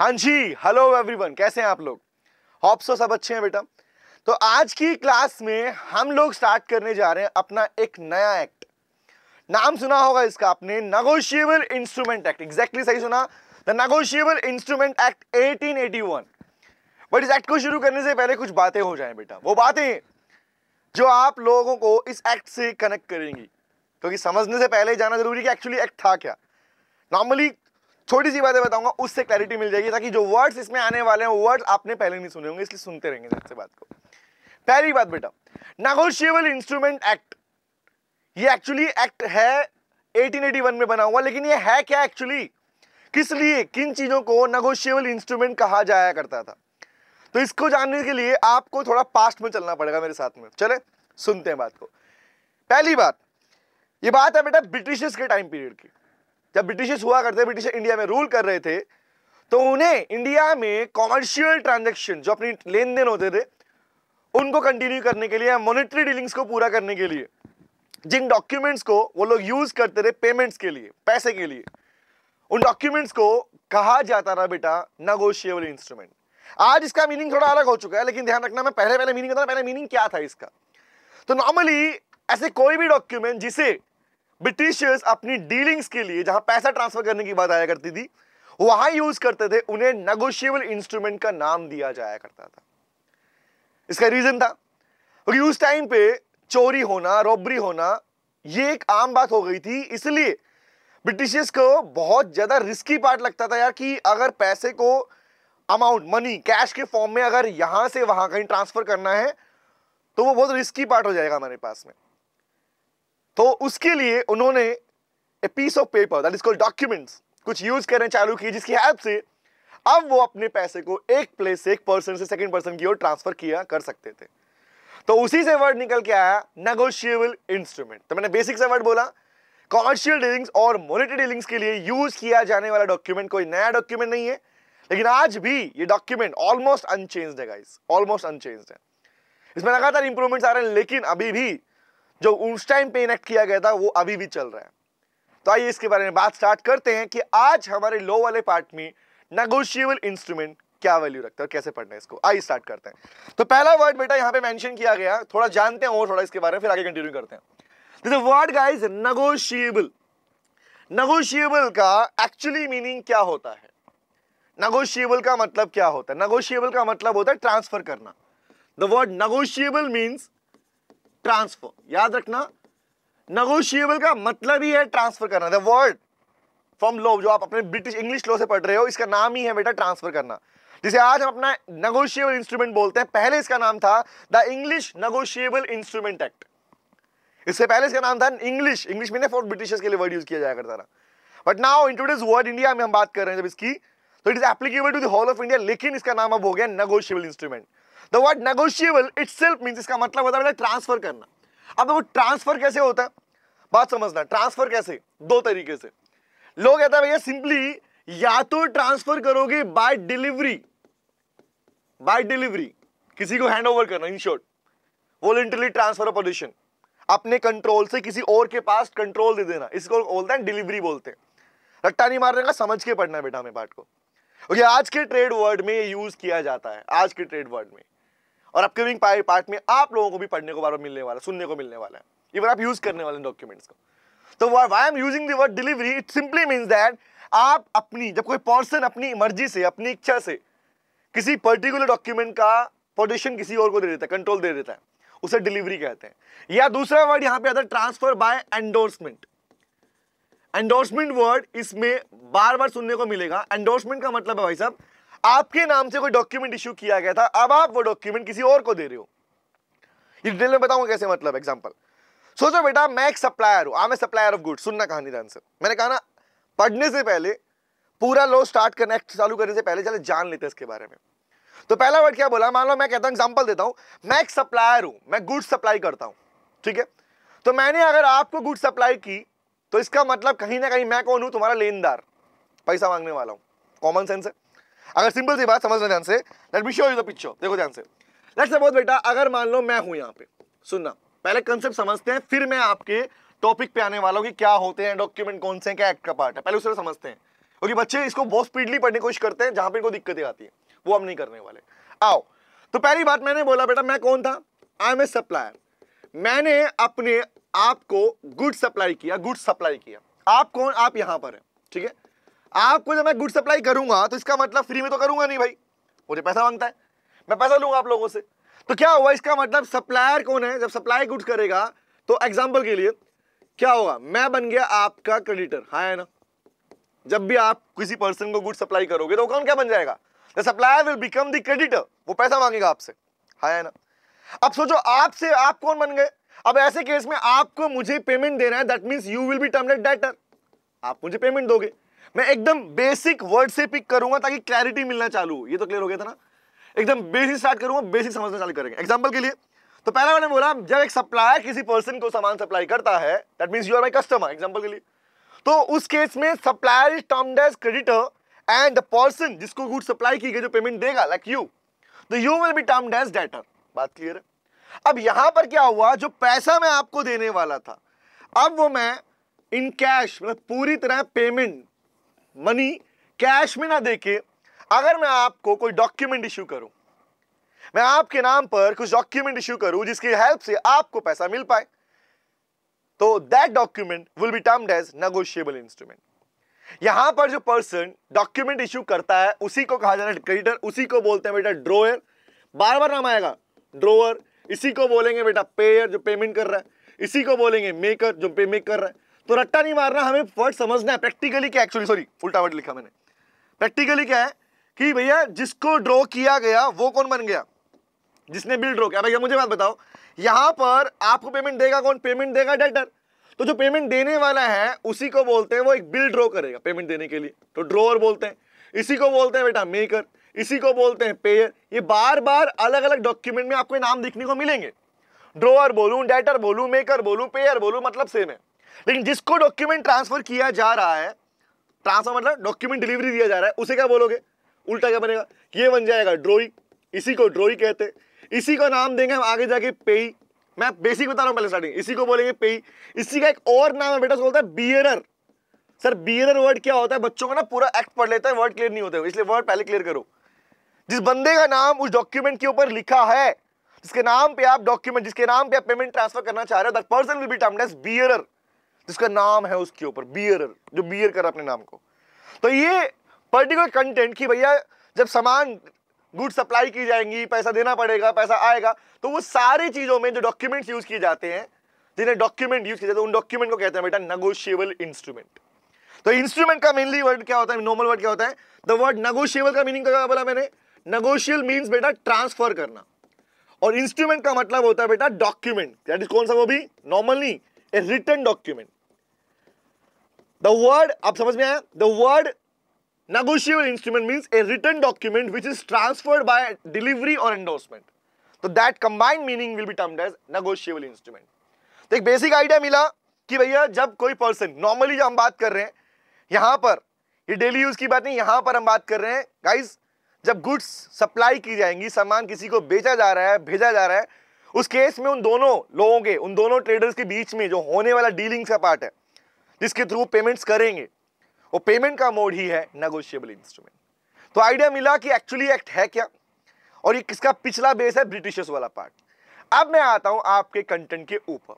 हाँ जी hello everyone कैसे हैं आप लोग होप्सो सब अच्छे हैं बेटा तो आज की क्लास में हम लोग स्टार्ट करने जा रहे हैं अपना एक नया एक्ट नाम सुना होगा इसका आपने नगोशिएबल इंस्ट्रूमेंट एक्ट एग्जैक्टली सही सुना the negotiable instrument act 1881 but इस एक्ट को शुरू करने से पहले कुछ बातें हो जाए बेटा वो बातें जो आप लोगों को इस एक्ट से कनेक्ट करेंगी क्योंकि तो समझने से पहले जाना जरूरी कि एक्चुअली एक्ट था क्या नॉर्मली छोटी सी बातें बताऊंगा उससे क्लैरिटी मिल जाएगी ताकि जो वर्ड्स इसमें आने वाले हैं वर्ड्स आपने पहले नहीं सुने होंगे इसलिए सुनते रहेंगे से बात को पहली बात बेटा नेगोशिएबल इंस्ट्रूमेंट एक्ट ये एक्चुअली एक्ट है 1881 में बना हुआ लेकिन ये है क्या एक्चुअली किस लिए किन चीज़ों को नगोशियबल इंस्ट्रूमेंट कहा जाया करता था तो इसको जानने के लिए आपको थोड़ा पास्ट में चलना पड़ेगा मेरे साथ में चले सुनते हैं बात को पहली बात ये बात है बेटा ब्रिटिशर्स के टाइम पीरियड की जब ब्रिटिश हुआ करते ब्रिटिश इंडिया में रूल कर रहे थे तो उन्हें इंडिया में कॉमर्शियल ट्रांजेक्शन जो अपनी लेन देन होते थे उनको कंटिन्यू करने के लिए मॉनेटरी डीलिंग्स को पूरा करने के लिए जिन डॉक्यूमेंट्स को वो लोग यूज करते थे पेमेंट्स के लिए पैसे के लिए उन डॉक्यूमेंट्स को कहा जाता रहा बेटा नगोशियबल इंस्ट्रूमेंट आज इसका मीनिंग थोड़ा अलग हो चुका है लेकिन ध्यान रखना मैं पहले पहले मीनिंग पहले मीनिंग क्या था इसका तो नॉर्मली ऐसे कोई भी डॉक्यूमेंट जिसे ब्रिटिशर्स अपनी डीलिंग्स के लिए जहां पैसा ट्रांसफर करने की बात आया करती थी वहां यूज करते थे उन्हें नेगोशिएबल इंस्ट्रूमेंट का नाम दिया जाया करता था इसका रीजन था क्योंकि उस टाइम पे चोरी होना रॉबरी होना ये एक आम बात हो गई थी इसलिए ब्रिटिशर्स को बहुत ज्यादा रिस्की पार्ट लगता था यार कि अगर पैसे को अमाउंट मनी कैश के फॉर्म में अगर यहां से वहां कहीं ट्रांसफर करना है तो वो बहुत रिस्की पार्ट हो जाएगा हमारे पास में तो उसके लिए उन्होंने a piece of paper that is called documents कुछ यूज करना चालू किए जिसकी हेल्प से अब वो अपने पैसे को एक प्लेस से एक पर्सन से सेकंड पर्सन की ओर ट्रांसफर किया कर सकते थे तो उसी से वर्ड निकल के आया नेगोशिएबल इंस्ट्रूमेंट तो मैंने बेसिक से वर्ड बोला कॉमर्शियल डीलिंग्स और मोनिटरी डीलिंग्स के लिए यूज किया जाने वाला डॉक्यूमेंट कोई नया डॉक्यूमेंट नहीं है लेकिन आज भी ये डॉक्यूमेंट ऑलमोस्ट अनचेंज्ड है गाइस ऑलमोस्ट अनचेंज्ड है इसमें लगातार इंप्रूवमेंट्स आ रहे हैं लेकिन अभी भी जो उस टाइम पे इनेक्ट किया गया था वो अभी भी चल रहा है तो आइए इसके बारे में बात स्टार्ट करते हैं कि आज हमारे लो वाले पार्ट में नेगोशिएबल इंस्ट्रूमेंट क्या वैल्यू रखता है और कैसे पढ़ना है इसको आइए स्टार्ट करते हैं तो पहला वर्ड बेटा यहाँ पे मैंशन किया गया थोड़ा जानते हैं और थोड़ा इसके बारे में फिर आगे कंटिन्यू करते हैं वर्ड गाइज नगोशियबल नगोशियबल का एक्चुअली मीनिंग क्या होता है नगोशियबल का मतलब क्या होता है नगोशियबल का मतलब होता है ट्रांसफर करना the word negotiable means transfer याद रखना नगोशियबल का मतलब ही है ट्रांसफर करना द वर्ड फ्रॉम लो जो आप अपने ब्रिटिश इंग्लिश लो से पढ़ रहे हो इसका नाम ही है बेटा ट्रांसफर करना जिसे आज हम अपना नगोशियबल इंस्ट्रूमेंट बोलते हैं पहले इसका नाम था the English negotiable instrument act इससे पहले इसका नाम था इंग्लिश इंग्लिश में फॉर ब्रिटिशर्स के लिए वर्ड यूज किया जाया करता था but now introduce word India में हम बात कर रहे हैं जब इसकी तो it is applicable to the whole of India लेकिन इसका नाम अब हो गया negotiable instrument the word negotiable itself इसका मतलब होता है ट्रांसफर करना अब देखो ट्रांसफर कैसे होता है बात समझना ट्रांसफर कैसे दो तरीके से लोग कहता है भैया सिंपली या तो ट्रांसफर करोगे बाय डिलीवरी बाय डिलीवरी किसी को हैंड ओवर करना in short voluntarily transfer of position अपने कंट्रोल से किसी और के पास कंट्रोल दे देना इसको बोलते हैं डिलीवरी बोलते हैं रट्टा नहीं मारने का समझ के पढ़ना है बेटा हमें पार्ट को ओके आज के ट्रेड वर्ड में यूज किया जाता है आज के ट्रेड वर्ड में और अपकमिंग पार्ट में आप लोगों को भी पढ़ने को बार बार मिलने वाला सुनने को मिलने वाला है इवन आप यूज करने वाले डॉक्यूमेंट्स को तो why I am using word delivery it simply means that आप अपनी जब कोई पर्सन अपनी मर्जी से अपनी इच्छा से किसी पर्टिकुलर डॉक्यूमेंट का पोजिशन किसी और को दे देता है कंट्रोल दे देता है उसे डिलीवरी कहते हैं या दूसरा वर्ड यहाँ पे आता है transfer by endorsement endorsement word इसमें बार बार सुनने को मिलेगा एंडोर्समेंट का मतलब है भाई साहब आपके नाम से कोई डॉक्यूमेंट इश्यू किया गया था अब आप वो डॉक्यूमेंट किसी और को दे रहे हो ये डिटेल में बताऊंगा कैसे मतलब एग्जाम्पल सोचो बेटा मैं एक सप्लायर हूं आम ए सप्लायर ऑफ गुड सुनना कहानी ध्यान से मैंने कहा ना पढ़ने से पहले पूरा लो स्टार्ट करने चालू करने से पहले चले जान लेते हैं इसके बारे में तो पहला वर्ड क्या बोला मान लो मैं कहता हूं एग्जाम्पल देता हूं मैं एक सप्लायर हूं मैं गुड्स सप्लाई करता हूं ठीक है तो मैंने अगर आपको गुड्स सप्लाई की तो इसका मतलब कहीं ना कहीं मैं कौन हूं तुम्हारा लेनदार पैसा मांगने वाला हूं कॉमन सेंस है अगर सिंपल सी बात समझना ध्यान से let me show you the picture देखो ध्यान से लेट्स सपोज बेटा अगर मान लो मैं हूं यहाँ पे सुनना पहले कंसेप्ट समझते हैं फिर मैं आपके टॉपिक पे आने वाला हूँ कि क्या होते हैं डॉक्यूमेंट कौन से हैं क्या एक्ट का पार्ट है पहले उसे समझते हैं क्योंकि बच्चे इसको बहुत स्पीडली पढ़ने की कोशिश करते हैं जहां पर इनको दिक्कतें आती है वो हम नहीं करने वाले आओ तो पहली बात मैंने बोला बेटा मैं कौन था आई एम ए सप्लायर मैंने अपने आपको गुड सप्लाई किया गुड सप्लाई किया आप कौन आप यहां पर हैं ठीक है आपको जब मैं गुड सप्लाई करूंगा तो इसका मतलब फ्री में तो करूंगा नहीं भाई मुझे पैसा मांगता है मैं पैसा लूंगा आप लोगों से तो क्या हुआ इसका मतलब सप्लायर कौन है जब सप्लाई गुड्स करेगा तो एग्जाम्पल के लिए क्या होगा मैं बन गया आपका क्रेडिटर हाँ है ना जब भी आप किसी पर्सन को गुड सप्लाई करोगे तो कौन क्या बन जाएगा the supplier will become the creditor वो पैसा मांगेगा आपसे हाँ है ना अब सोचो आपसे आप कौन बन गए अब ऐसे केस में आपको मुझे पेमेंट देना है that means you will be termed debtor आप मुझे पेमेंट दोगे मैं एकदम बेसिक वर्ड से पिक करूंगा ताकि क्लैरिटी मिलना चालू ये तो क्लियर हो गया था ना एकदम बेसिक स्टार्ट करूंगा बेसिक समझना चालू करेंगे एग्जाम्पल के लिए तो पहला मैंने बोला जब एक सप्लायर किसी पर्सन को सामान सप्लाई करता है that means you are my customer example के लिए तो उस केस में supplier is termed as creditor and the person जिसको गुड सप्लाई की गई जो पेमेंट देगा लाइक यू तो you will be termed as debtor बात क्लियर है अब यहां पर क्या हुआ जो पैसा मैं आपको देने वाला था अब वो मैं इन कैश मतलब पूरी तरह पेमेंट मनी कैश में ना देके अगर मैं आपको कोई डॉक्यूमेंट इश्यू करूं मैं आपके नाम पर कुछ डॉक्यूमेंट इश्यू करूं जिसकी हेल्प से आपको पैसा मिल पाए तो that document will be termed as negotiable instrument यहां पर जो पर्सन डॉक्यूमेंट इश्यू करता है उसी को कहा जा रहा है क्रेडिटर उसी को बोलते हैं बेटा ड्रोअर बार बार नाम आएगा ड्रोअर इसी को बोलेंगे बेटा पेयर जो पेमेंट कर रहा है इसी को बोलेंगे मेकर जो पे मेक कर रहा है तो रट्टा नहीं मारना हमें वर्ड समझना है प्रैक्टिकली क्या एक्चुअली सॉरी उल्टा वर्ड लिखा मैंने प्रैक्टिकली क्या है कि भैया जिसको ड्रॉ किया गया वो कौन बन गया जिसने बिल ड्रॉ किया भैया मुझे बात बताओ यहाँ पर आपको पेमेंट देगा कौन पेमेंट देगा डेटर तो जो पेमेंट देने वाला है उसी को बोलते हैं वो एक बिल ड्रॉ करेगा पेमेंट देने के लिए तो ड्रॉर बोलते हैं इसी को बोलते हैं बेटा मेकर इसी को बोलते हैं पेयर ये बार बार अलग अलग डॉक्यूमेंट में आपको नाम देखने को मिलेंगे ड्रोअर बोलूँ डेटर बोलूँ मेकर बोलूँ पेयर बोलूँ मतलब सेम है लेकिन जिसको डॉक्यूमेंट ट्रांसफर किया जा रहा है ट्रांसफर मतलब डॉक्यूमेंट डिलीवरी दिया जा रहा है उसे क्या बोलोगे उल्टा क्या बनेगा ये बन जाएगा ड्रोई इसी को ड्रोई कहते इसी का नाम देंगे हम आगे जाके पेई मैं बेसिक बता रहा हूँ पहले स्टार्टिंग इसी को बोलेंगे पेई इसी का एक और नाम है बेटा बोलता है बियरर सर बियरर वर्ड क्या होता है बच्चों को ना पूरा एक्ट पढ़ लेता है वर्ड क्लियर नहीं होते इसलिए वर्ड पहले क्लियर करो जिस बंदे का नाम उस डॉक्यूमेंट के ऊपर लिखा है जिसके नाम पे आप डॉक्यूमेंट जिसके नाम पे आप पेमेंट ट्रांसफर करना चाह रहे हो that person will be termed as bearer जिसका नाम है उसके ऊपर बियरर जो बियर कर अपने नाम को तो ये पर्टिकुलर कंटेंट कि भैया जब सामान गुड सप्लाई की जाएंगी पैसा देना पड़ेगा पैसा आएगा तो वो सारी चीज़ों में जो डॉक्यूमेंट्स यूज़ किए जाते हैं जिन्हें डॉक्यूमेंट यूज़ किए जाते हैं उन डॉक्यूमेंट को कहते हैं बेटा नेगोशिएबल इंस्ट्रूमेंट तो इंस्ट्रूमेंट का मेनली वर्ड क्या होता है नॉर्मल वर्ड क्या होता है द वर्ड नेगोशिएबल का मीनिंग क्या बोला मैंने नगोशियल मीन्स बेटा ट्रांसफर करना और इंस्ट्रूमेंट का मतलब होता है बेटा डॉक्यूमेंट दैट इज कौन सा वो भी normally a written document the word आप समझ में आया the word negotiable instrument means a written document which is transferred by delivery और एंडोर्समेंट तो that combined meaning will be termed as negotiable instrument तो एक बेसिक आइडिया मिला कि भैया जब कोई पर्सन नॉर्मली जो हम बात कर रहे हैं यहां पर ये डेली यूज की बात नहीं यहां पर हम बात कर रहे हैं गाइस जब गुड्स सप्लाई की जाएंगी सामान किसी को बेचा जा रहा है भेजा जा रहा है उस केस में उन दोनों लोगों के उन दोनों ट्रेडर्स के बीच में जो होने वाला डीलिंग का पार्ट है जिसके थ्रू पेमेंट्स करेंगे वो पेमेंट का मोड ही है नेगोशियबल इंस्ट्रूमेंट तो आइडिया मिला कि एक्चुअली एक्ट है क्या और ये किसका पिछला बेस है ब्रिटिशर्स वाला पार्ट अब मैं आता हूं आपके कंटेंट के ऊपर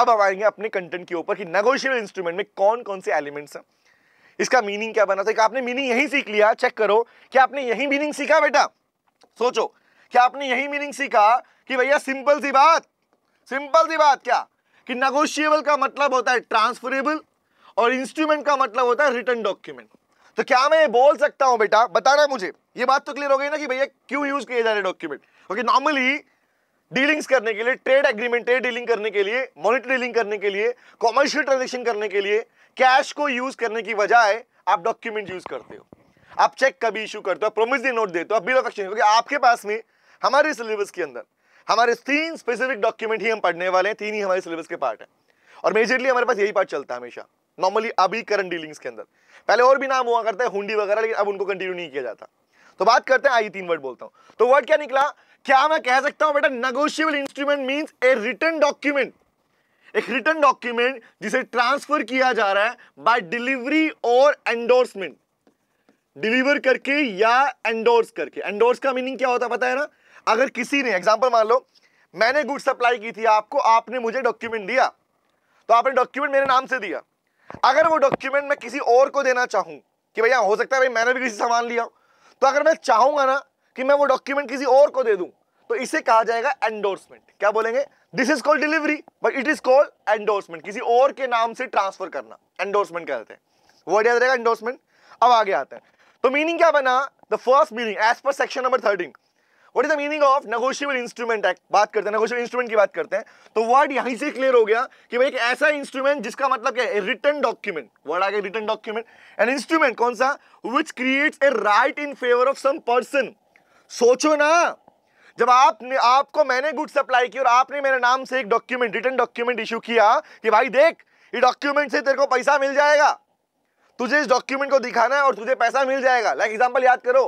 अब हम आएंगे अपने कंटेंट के ऊपर कि नेगोशियबल इंस्ट्रूमेंट में कौन कौन से एलिमेंट्स हैं इसका मीनिंग क्या बना था आपने मीनिंग यही सीख लिया चेक करो कि आपने यही मीनिंग सीखा बेटा सोचो क्या आपने यही मीनिंग सीखा कि भैया सिंपल सी बात सिंपल सी बात क्या कि नगोशियबल का मतलब होता है ट्रांसफरेबल और इंस्ट्रूमेंट का मतलब होता है रिटर्न डॉक्यूमेंट तो क्या मैं ये बोल सकता हूं बेटा बताना मुझे ये बात तो क्लियर हो गई ना कि भैया क्यों यूज किए जा रहे डॉक्यूमेंट क्योंकि नॉर्मली डीलिंग्स करने के लिए ट्रेड एग्रीमेंट ट्रेड डीलिंग करने के लिए मॉनिटरी डीलिंग करने के लिए कॉमर्शियल ट्रांजेक्शन करने के लिए कैश को यूज करने की बजाय आप डॉक्यूमेंट यूज करते हो आप चेक कभी इशू करते हो प्रोमिसरी नोट देते हो बिल ऑफ एक्सचेंज क्योंकि आपके पास में हमारे सिलेबस के अंदर हमारे तीन स्पेसिफिक डॉक्यूमेंट ही हम पढ़ने वाले हैं तीन ही हमारे सिलेबस के पार्ट है और मेजरली हमारे पास यही पार्ट चलता है हमेशा नॉर्मली अभी करंट डीलिंग्स के अंदर पहले और भी नाम हुआ करता है हुंडी वगैरह लेकिन अब उनको कंटिन्यू नहीं किया जाता तो बात करते हैं आई तीन वर्ड बोलता हूँ तो वर्ड क्या निकला क्या मैं कह सकता हूँ बेटा negotiable instrument mean a written document एक रिटर्न डॉक्यूमेंट जिसे ट्रांसफर किया जा रहा है बाय डिलीवरी और एंडोर्समेंट डिलीवर करके या एंडोर्स करके एंडोर्स का मीनिंग क्या होता है पता है ना अगर किसी ने एग्जाम्पल मान लो मैंने गुड सप्लाई की थी आपको आपने मुझे डॉक्यूमेंट दिया तो आपने डॉक्यूमेंट मेरे नाम से दिया अगर वो डॉक्यूमेंट मैं किसी और को देना चाहूं कि भैया हो सकता है भाई मैंने भी किसी सामान लिया तो अगर मैं चाहूंगा ना कि मैं वो डॉक्यूमेंट किसी और को दे दूं तो इसे कहा जाएगा एंडोर्समेंट क्या बोलेंगे this is called delivery but it is called endorsement किसी और के नाम से ट्रांसफर करना एंडोर्समेंट कहते हैं वर्ड याद रहेगा एंडोर्समेंट अब आगे आते हैं तो मीनिंग क्या बना the first meaning as per section number thirteen what is the meaning of negotiable instrument act बात करते हैं नगोशियबल इंस्ट्रूमेंट की बात करते हैं तो वर्ड यहीं से क्लियर हो गया कि भाई एक ऐसा इंस्ट्रूमेंट जिसका मतलब क्या है रिटर्न डॉक्यूमेंट वर्ड आ गया रिटर्न डॉक्यूमेंट एन इंस्ट्रूमेंट कौन सा which creates a right in favour of some person सोचो ना जब आपने आपको मैंने गुड सप्लाई की और आपने मेरे नाम से एक डॉक्यूमेंट रिटर्न डॉक्यूमेंट इशू किया कि भाई देख ये डॉक्यूमेंट से तेरे को पैसा मिल जाएगा तुझे इस डॉक्यूमेंट को दिखाना है और तुझे पैसा मिल जाएगा लाइक like एग्जाम्पल याद करो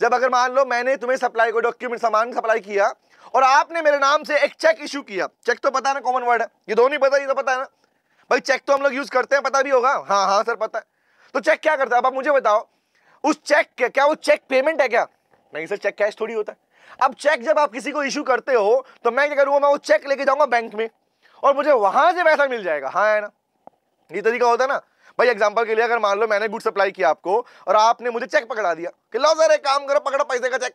जब अगर मान लो मैंने तुम्हें सप्लाई को डॉक्यूमेंट सामान सप्लाई किया और आपने मेरे नाम से एक चेक इशू किया चेक तो पता ना कॉमन वर्ड है ये दोनों पता ये तो पता है ना भाई चेक तो हम लोग यूज़ करते हैं पता भी होगा हाँ हाँ सर पता है तो चेक क्या करता है अब आप मुझे बताओ उस चेक क्या क्या वो चेक पेमेंट है क्या नहीं सर चेक कैश थोड़ी होता है अब चेक जब आप किसी को इशू करते हो तो मैं क्या करूंगा मैं वो चेक लेके जाऊंगा बैंक में और मुझे वहां से पैसा मिल जाएगा हाँ है ना ये तरीका होता है ना भाई एग्जाम्पल के लिए अगर मान लो मैंने गुड सप्लाई किया आपको और आपने मुझे चेक पकड़ा दिया कि लो सर एक काम करो पकड़ो पैसे का चेक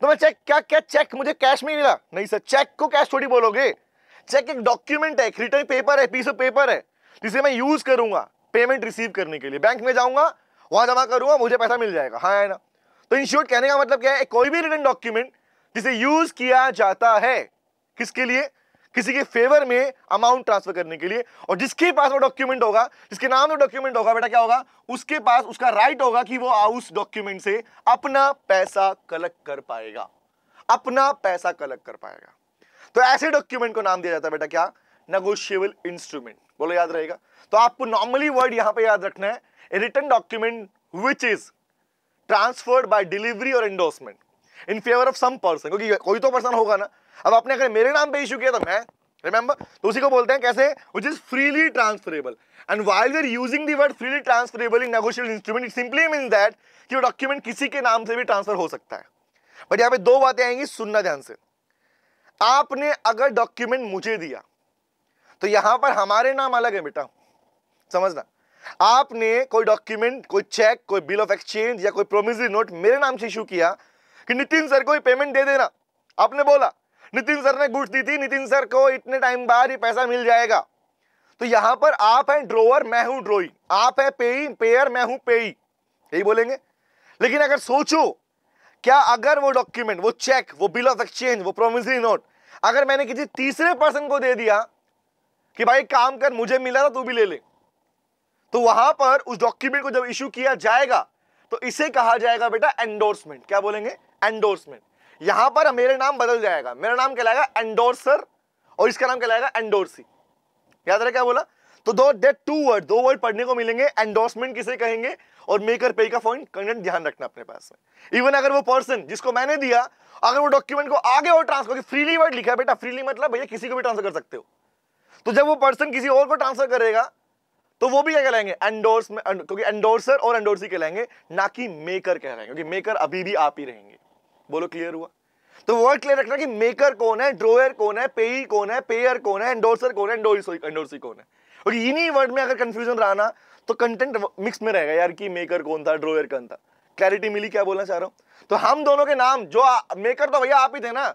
तो मैं चेक क्या क्या चेक मुझे कैश में मिला नहीं सर चेक को कैश थोड़ी बोलोगे चेक एक डॉक्यूमेंट है रिटर्न पेपर है पीस ऑफ पेपर है जिसे मैं यूज करूंगा पेमेंट रिसीव करने के लिए बैंक में जाऊंगा वहां जमा करूंगा मुझे पैसा मिल जाएगा हाँ है ना तो इंश्योर्ड कहने का मतलब क्या है कोई भी रिटर्न डॉक्यूमेंट जिसे यूज किया जाता है किसके लिए किसी के फेवर में अमाउंट ट्रांसफर करने के लिए और जिसके पास वो डॉक्यूमेंट होगा जिसके नाम डॉक्यूमेंट होगा बेटा क्या होगा उसके पास उसका राइट होगा कि वो उस डॉक्यूमेंट से अपना पैसा कलेक्ट कर पाएगा अपना पैसा कलेक्ट कर पाएगा तो ऐसे डॉक्यूमेंट को नाम दिया जाता है बेटा क्या नगोशियबल इंस्ट्रूमेंट बोलो याद रहेगा तो आपको नॉर्मली वर्ड यहां पर याद रखना है written document which is transferred by delivery और endorsement in favour of some person क्योंकि कोई तो पर्सन होगा ना अब आपने अगर मेरे नाम पे इशू किया तो मैं रिमेंबर तो उसी को बोलते हैं कैसे which is freely transferable and while we are using the word freely transferable in negotiable instrument it simply mean that कि वो डॉक्यूमेंट किसी के नाम से भी ट्रांसफर हो सकता है बट यहाँ पे दो बातें आएंगी सुनना ध्यान से आपने अगर डॉक्यूमेंट मुझे दिया तो यहां पर हमारे नाम अलग है बेटा समझना आपने कोई डॉक्यूमेंट कोई चेक कोई बिल ऑफ एक्सचेंज या कोई प्रोमिजरी नोट मेरे नाम से इशू किया कि नितिन सर को पेमेंट दे देना आपने बोला नितिन सर ने गुड्स दी थी नितिन सर को इतने टाइम बाद ये पैसा मिल जाएगा तो यहां पर आप हैं ड्रोअर मैं हूं ड्रोई आप है पेई पेयर मैं हूं पेई यही बोलेंगे लेकिन अगर सोचो क्या अगर वो डॉक्यूमेंट वो चेक वो बिल ऑफ एक्सचेंज वो प्रोमिसरी नोट अगर मैंने किसी तीसरे पर्सन को दे दिया कि भाई काम कर मुझे मिला था तो तू भी ले ले तो वहां पर उस डॉक्यूमेंट को जब इश्यू किया जाएगा तो इसे कहा जाएगा बेटा एंडोर्समेंट क्या बोलेंगे एंडोर्समेंट यहां पर मेरे नाम बदल जाएगा मेरा नाम कहलाएगा एंडोर्सर और इसका नाम कहलाएगा एंडोर्सी याद रहे क्या बोला तो दो डेट टू वर्ड दो वर्ड पढ़ने को मिलेंगे एंडोर्समेंट किसे कहेंगे और मेकर पे का पॉइंट कंटेंट ध्यान रखना अपने पास में इवन अगर वो पर्सन जिसको मैंने दिया अगर वो डॉक्यूमेंट को आगे और ट्रांसफर फ्रीली वर्ड लिखा है बेटा फ्रीली मतलब भैया किसी को भी ट्रांसफर कर सकते हो तो जब वो पर्सन किसी और को ट्रांसफर करेगा तो वो भी क्या कहलाएंगे एंडोर्स क्योंकि एंडोर्सर और एंडोर्सी कहलाएंगे ना कि मेकर कहलाएंगे क्योंकि मेकर अभी भी आप ही रहेंगे बोलो क्लियर हुआ तो वर्ड क्लियर रखना कि मेकर कौन है ड्रोअर कौन है पेई कौन है पेयर कौन है एंडोर्सर कौन है एंडोर्सी कौन है और इन्हीं वर्ड में अगर कंफ्यूजन रहा ना तो कंटेंट मिक्स में रहेगा यार कि मेकर कौन था ड्रोअर कौन था क्लैरिटी मिली क्या बोलना चाह रहा हूं तो हम दोनों के नाम जो मेकर तो भैया आप ही थे ना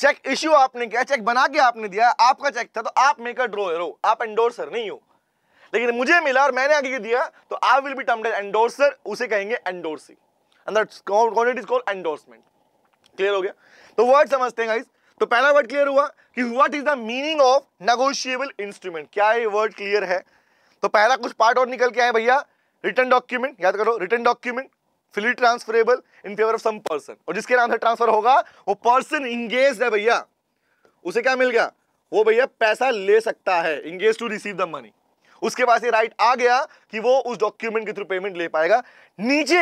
चेक इश्यू आपने किया चेक बना के आपने दिया आपका चेक था तो आप मेकर ड्रोअर हो आप एंडोर्सर नहीं हो लेकिन मुझे मिला और मैंने आगे दिया तो I will be termed endorser उसे कहेंगे एंडोर्सिंग एंड दैट कॉन्ट इज कॉल्ड एंडोर्समेंट क्लियर हो गया तो वर्ड समझते हैं गाइस तो पहला वर्ड क्लियर हुआ कि what is the meaning of negotiable instrument क्या ये वर्ड क्लियर है तो पहला कुछ पार्ट और निकल के आए भैया रिटर्न डॉक्यूमेंट याद करो written document fully transferable in favour of some person और जिसके नाम से ट्रांसफर होगा वो पर्सन इंगेज है भैया उसे क्या मिल गया वो भैया पैसा ले सकता है engage to receive the money उसके पास ये राइट आ गया कि वो उस डॉक्यूमेंट के थ्रू पेमेंट ले पाएगा नीचे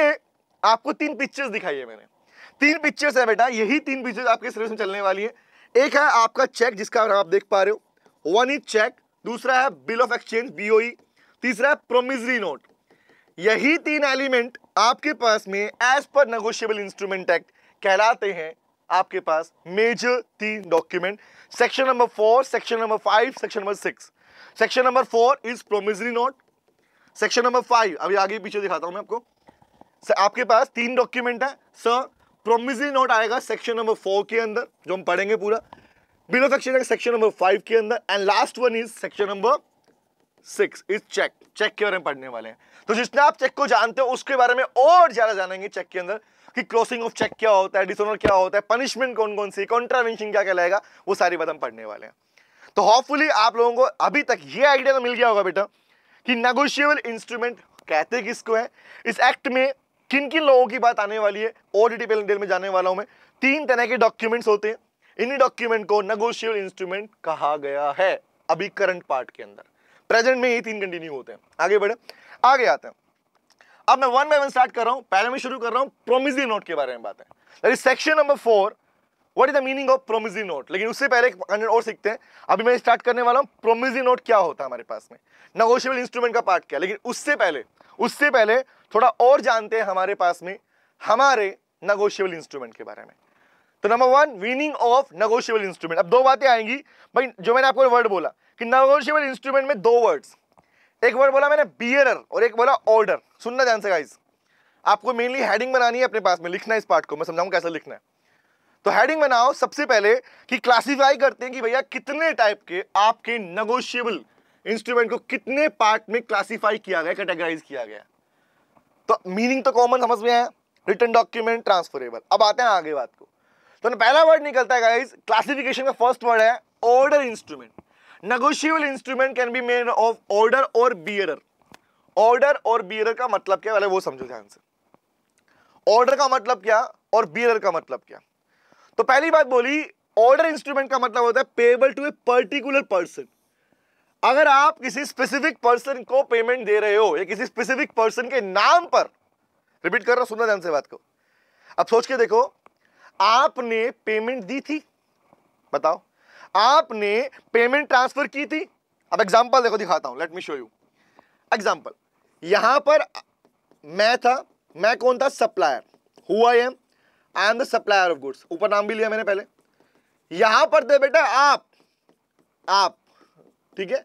आपको तीन पिक्चर्स दिखाई है मैंने तीन पिक्चर्स है बेटा यही तीन पिक्चर्स आपके सर्विस में चलने वाली है एक है आपका चेक जिसका आप देख पा रहे हो वन इज चेक दूसरा है बिल ऑफ एक्सचेंज बीओई तीसरा है प्रोमिजरी नोट यही तीन एलिमेंट आपके पास में as per negotiable instrument act कहलाते हैं आपके पास मेजर तीन document section number four section number five section number six section number four is promissory note section number five अभी आगे पीछे दिखाता हूं मैं आपको सर आपके पास तीन डॉक्यूमेंट है सर प्रोमिजरी नोट आएगा सेक्शन नंबर फोर के अंदर जो हम पढ़ेंगे पूरा बिलो सेक्शन है सेक्शन नंबर फाइव के अंदर and last one is section number six is cheque cheque के बारे में पढ़ने वाले हैं तो जिसने आप चेक को जानते हो उसके बारे में और ज्यादा जानेंगे चेक के अंदर कि क्रॉसिंग ऑफ चेक क्या होता है डिसऑनर क्या होता है पनिशमेंट कौन कौन सी कॉन्ट्रावेंशन क्या कहलाएगा वो सारी बात हम पढ़ने वाले हैं तो होपफुली आप लोगों को अभी तक ये आइडिया तो मिल गया होगा बेटा कि नेगोशिएबल इंस्ट्रूमेंट कहते किसको है इस एक्ट में किन किन लोगों की बात आने वाली है और डिटेल डिटेल में जाने वाला हूं मैं तीन तरह के डॉक्यूमेंट्स होते हैं इन्हीं डॉक्यूमेंट को नेगोशिएबल इंस्ट्रूमेंट कहा गया है अभी करंट पार्ट के अंदर प्रेजेंट में ये तीन कंटिन्यू होते हैं आगे बढ़े आगे आते हैं अब मैं वन बाय वन स्टार्ट कर रहा हूं पहले मैं शुरू कर रहा हूं प्रोमिजरी नोट के बारे में बात है section number four what is the meaning of promissory note लेकिन उससे पहले एक और सीखते हैं अभी मैं स्टार्ट करने वाला हूँ प्रोमिजी नोट क्या होता है हमारे पास में नगोशियबल इंस्ट्रूमेंट का पार्ट क्या लेकिन उससे पहले उससे पहले थोड़ा और जानते हैं हमारे पास में हमारे नगोशियबल इंस्ट्रूमेंट के बारे में तो number one meaning of negotiable instrument अब दो बातें आएंगी भाई जो मैंने आपको वर्ड बोला कि नगोशियबल इंस्ट्रूमेंट में दो वर्ड्स एक वर्ड बोला मैंने बियर और एक बोला ऑर्डर सुनना ध्यान से गाइज आपको मेनली हेडिंग बनानी है अपने पास में लिखना है इस पार्ट को मैं समझाऊँ कैसे लिखना है तो हेडिंग बनाओ सबसे पहले कि क्लासीफाई करते हैं कि भैया कितने टाइप के आपके नगोशियबल इंस्ट्रूमेंट को कितने पार्ट में क्लासीफाई किया गया कैटेगराइज किया गया तो मीनिंग तो कॉमन समझ में आया रिटर्न डॉक्यूमेंट ट्रांसफरेबल अब आते हैं आगे बात को तो पहला वर्ड निकलता है गाइज क्लासिफिकेशन का फर्स्ट वर्ड है order instrument negotiable instrument can be made of order और बियर ऑर्डर और बियर का मतलब क्या पहले वो समझो ध्यान से ऑर्डर का मतलब क्या और बियर का मतलब क्या तो पहली बात बोली ऑर्डर इंस्ट्रूमेंट का मतलब होता है payable to a particular person अगर आप किसी स्पेसिफिक पर्सन को पेमेंट दे रहे हो या किसी स्पेसिफिक पर्सन के नाम पर रिपीट कर रहा हूं सुनना ध्यान से बात को अब सोच के देखो आपने पेमेंट दी थी बताओ आपने पेमेंट ट्रांसफर की थी अब एग्जांपल देखो दिखाता हूं let me show you example यहां पर मैं था मैं कौन था सप्लायर हुआ am I am the supplier of goods ऊपर नाम भी लिया मैंने पहले यहां पर दे बेटा आप आप ठीक है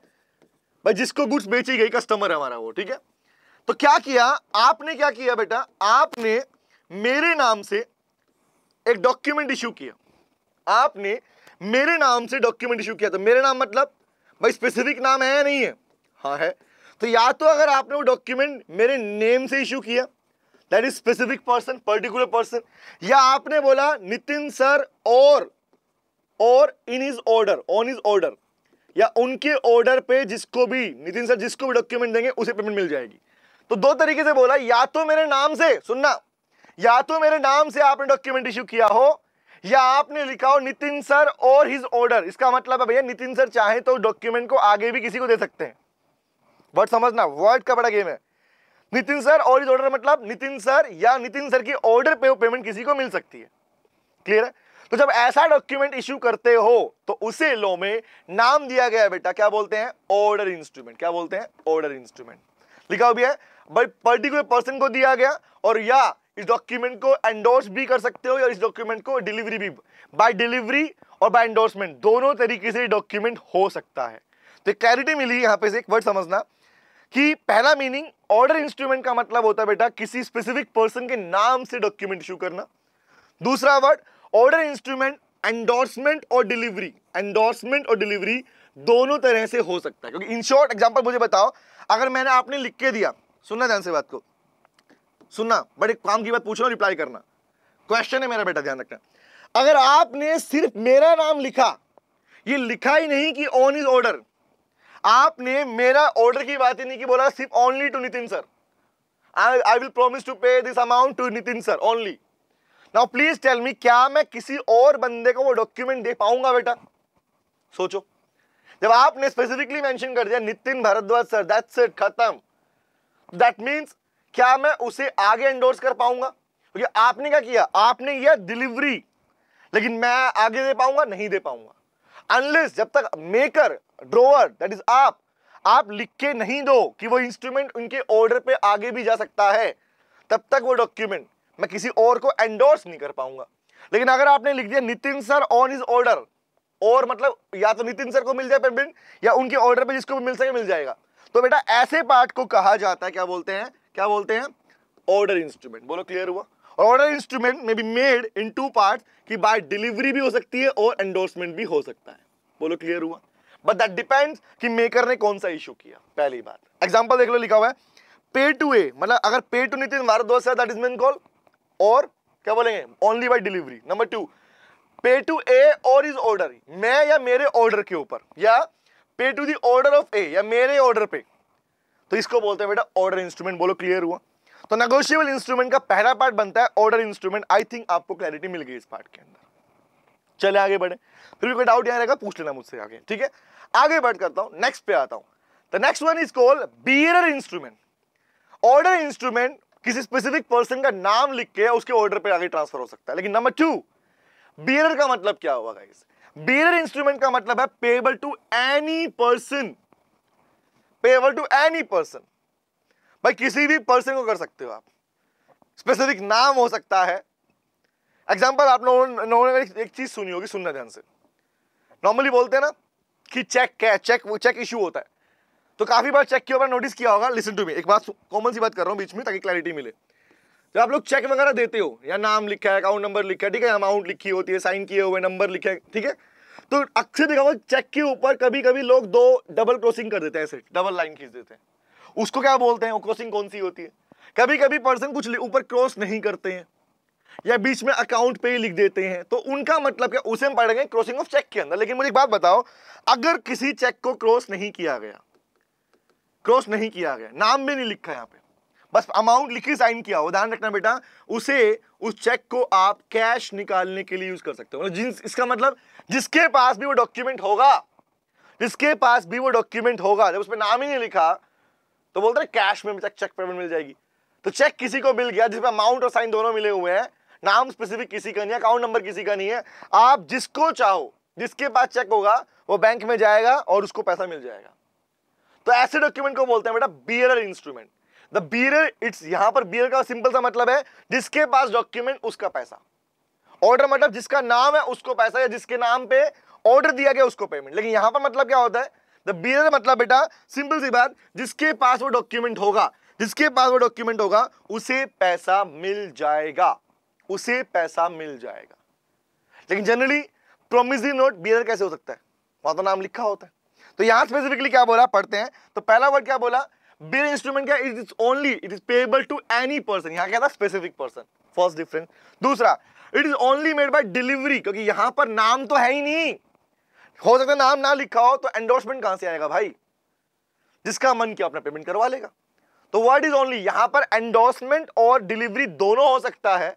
भाई जिसको गुड्स बेची गई कस्टमर हमारा वो ठीक है तो क्या किया आपने क्या किया बेटा आपने मेरे नाम से एक डॉक्यूमेंट इश्यू किया आपने मेरे नाम से डॉक्यूमेंट इश्यू किया तो मेरे नाम मतलब भाई स्पेसिफिक नाम है या नहीं है हाँ है तो या तो अगर आपने वो डॉक्यूमेंट मेरे नेम से इशू किया that is specific person particular person या आपने बोला नितिन सर और और इन his order on his order या उनके ऑर्डर पे जिसको भी नितिन सर जिसको भी डॉक्यूमेंट देंगे उसे पेमेंट मिल जाएगी तो दो तरीके से बोला या तो मेरे नाम से सुनना या तो मेरे नाम से आपने डॉक्यूमेंट इश्यू किया हो या आपने लिखा हो नितिन सर और हिज ऑर्डर इसका मतलब है भैया नितिन सर चाहे तो डॉक्यूमेंट को आगे भी किसी को दे सकते हैं वर्ड समझना वर्ड का बड़ा गेम है नितिन सर और इस ऑर्डर मतलब नितिन सर या नितिन सर की ऑर्डर पे पेमेंट किसी को मिल सकती है क्लियर है तो जब ऐसा डॉक्यूमेंट इश्यू करते हो तो उसे लो में नाम दिया गया बेटा क्या बोलते हैं ऑर्डर इंस्ट्रूमेंट क्या बोलते हैं ऑर्डर इंस्ट्रूमेंट लिखा भी है भाई पर्टिकुलर पर्सन को दिया गया और या इस डॉक्यूमेंट को एंडोर्स भी कर सकते हो या इस डॉक्यूमेंट को डिलीवरी भी बाय डिलीवरी और बाय एंडोर्समेंट दोनों तरीके से डॉक्यूमेंट हो सकता है तो क्लैरिटी मिली यहां पे से एक वर्ड समझना कि पहला मीनिंग ऑर्डर इंस्ट्रूमेंट का मतलब होता है बेटा किसी स्पेसिफिक पर्सन के नाम से डॉक्यूमेंट इशू करना दूसरा वर्ड ऑर्डर इंस्ट्रूमेंट एंडोर्समेंट और डिलीवरी एंडोर्समेंट और डिलीवरी दोनों तरह से हो सकता है क्योंकि इन शॉर्ट एग्जाम्पल मुझे बताओ अगर मैंने आपने लिख के दिया सुनना ध्यान से बात को सुनना बट एक काम की बात पूछना रिप्लाई करना क्वेश्चन है मेरा बेटा ध्यान रखना अगर आपने सिर्फ मेरा नाम लिखा ये लिखा ही नहीं कि ऑन इज ऑर्डर आपने मेरा ऑर्डर की बात ही नहीं की बोला सिर्फ only to Nitin sir I I will promise to pay this amount to Nitin sir only now please tell me क्या मैं किसी और बंदे को वो डॉक्यूमेंट दे पाऊंगा बेटा सोचो जब आपने स्पेसिफिकली मेंशन कर दिया Nitin Bhardwaj sir that's it खत्म दैट मींस क्या मैं उसे आगे एंडोर्स कर पाऊंगा क्योंकि आपने क्या किया आपने किया डिलीवरी लेकिन मैं आगे दे पाऊंगा नहीं दे पाऊंगा अनलेस जब तक मेकर ड्रोवर दैट इज आप आप लिख के नहीं दो कि वो इंस्ट्रूमेंट उनके ऑर्डर पे आगे भी जा सकता है तब तक वो डॉक्यूमेंट मैं किसी और को एंडोर्स नहीं कर पाऊंगा लेकिन अगर आपने लिख दिया Nitin sir on his order और मतलब या तो नितिन सर को मिल जाए पेमेंट या उनके ऑर्डर पे जिसको भी मिल सके मिल जाएगा तो बेटा ऐसे पार्ट को कहा जाता है क्या बोलते हैं क्या बोलते हैं ऑर्डर इंस्ट्रूमेंट बोलो क्लियर हुआ ऑर्डर इंस्ट्रूमेंट में be made in two part कि बाय डिलीवरी भी हो सकती है और एंडोर्समेंट भी हो सकता है बोलो क्लियर हुआ बट दैट डिपेंड्स कि मेकर ने कौन सा इशू किया पहली बात एग्जाम्पल देख लो लिखा हुआ है पे टू ए मतलब अगर पे टू नितिन भारद्वाज है दैट इज मेन कॉल और क्या बोलेंगे only by delivery number two pay to A और इज ऑर्डर मैं या मेरे ऑर्डर के ऊपर या pay to the order of A या मेरे ऑर्डर पे तो इसको बोलते हैं बेटा ऑर्डर इंस्ट्रूमेंट बोलो क्लियर हुआ तो नेगोशियबल इंस्ट्रूमेंट का पहला पार्ट बनता है ऑर्डर इंस्ट्रूमेंट आई थिंक आपको क्लैरिटी मिल गई इस पार्ट के अंदर चले आगे बढ़े फिर भी कोई डाउट यहाँ रहेगा पूछ लेना मुझसे आगे ठीक है आगे बढ़ करता हूँ नेक्स्ट पे आता हूँ the next one is called bearer instrument order instrument किसी स्पेसिफिक पर्सन का नाम लिख के उसके ऑर्डर पर आगे ट्रांसफर हो सकता है लेकिन नंबर टू बियरर का मतलब क्या हुआ गाइस बियरर इंस्ट्रूमेंट का मतलब है payable to any person payable to any person भाई किसी भी पर्सन को कर सकते हो आप स्पेसिफिक नाम हो सकता है एग्जाम्पल आप लोगों ने एक चीज़ सुनी होगी सुनना ध्यान से नॉर्मली बोलते हैं ना कि चेक क्या है चेक वो चेक इशू होता है तो काफ़ी बार चेक के ऊपर नोटिस किया होगा लिसन टू मी एक बात कॉमन सी बात कर रहा हूँ बीच में ताकि क्लैरिटी मिले जब आप लोग चेक वगैरह देते हो या नाम लिखा है अकाउंट नंबर लिखा है ठीक है अमाउंट लिखी होती है साइन किए हुए नंबर लिखे ठीक है तो अक्सर देखा हुआ चेक के ऊपर कभी कभी लोग दो डबल क्रॉसिंग कर देते हैं ऐसे डबल लाइन खींच देते हैं उसको क्या बोलते हैं क्रॉसिंग कौन सी होती है कभी कभी पर्सन कुछ ऊपर क्रॉस नहीं करते हैं या बीच में अकाउंट पे ही लिख देते हैं तो उनका मतलब क्या उसे हम पढ़ेंगे क्रॉसिंग ऑफ चेक के अंदर लेकिन मुझे एक बात बताओ अगर किसी चेक को क्रॉस नहीं किया गया क्रॉस नहीं किया गया नाम भी नहीं लिखा यहाँ पे बस अमाउंट लिखी साइन किया हो ध्यान रखना बेटा उसे उस चेक को आप कैश निकालने के लिए यूज कर सकते हो मतलब जिन इसका मतलब जिसके पास भी वो डॉक्यूमेंट होगा जिसके पास भी वो डॉक्यूमेंट होगा जब उसमें नाम ही नहीं लिखा तो बोलते हैं कैश में चेक चेक पेमेंट मिल जाएगी तो चेक किसी को मिल गया जिसमें अमाउंट और साइन दोनों मिले हुए हैं नाम स्पेसिफिक किसी का नहीं है अकाउंट नंबर किसी का नहीं है आप जिसको चाहो जिसके पास चेक होगा वो बैंक में जाएगा और उसको पैसा मिल जाएगा तो ऐसे डॉक्यूमेंट को बोलते हैं बेटा bearer instrument the bearer it's यहां पर बियर का सिंपल सा मतलब है जिसके पास डॉक्यूमेंट उसका पैसा ऑर्डर मतलब जिसका नाम है उसको पैसा या जिसके नाम पे ऑर्डर दिया गया उसको पेमेंट लेकिन यहां पर मतलब क्या होता है द बियर मतलब बेटा सिंपल सी बात जिसके पास वो डॉक्यूमेंट होगा जिसके पास वो डॉक्यूमेंट होगा उसे पैसा मिल जाएगा उसे पैसा मिल जाएगा लेकिन जनरली प्रोमिसरी नोट बियर कैसे हो सकता है वहां तो नाम लिखा होता है तो यहां स्पेसिफिकली क्या बोला पढ़ते हैं तो पहला वर्ड क्या बोला बियर इंस्ट्रूमेंट क्या it is only it is payable to any person यहां क्या था स्पेसिफिक पर्सन फर्स्ट डिफरेंस दूसरा it is only made by delivery क्योंकि यहां पर नाम तो है ही नहीं हो सकता है नाम ना लिखा हो तो एंडोर्समेंट कहां से आएगा भाई जिसका मन किया अपना पेमेंट करवा लेगा तो वर्ड इज ओनली यहां पर एंडोर्समेंट और डिलीवरी दोनों हो सकता है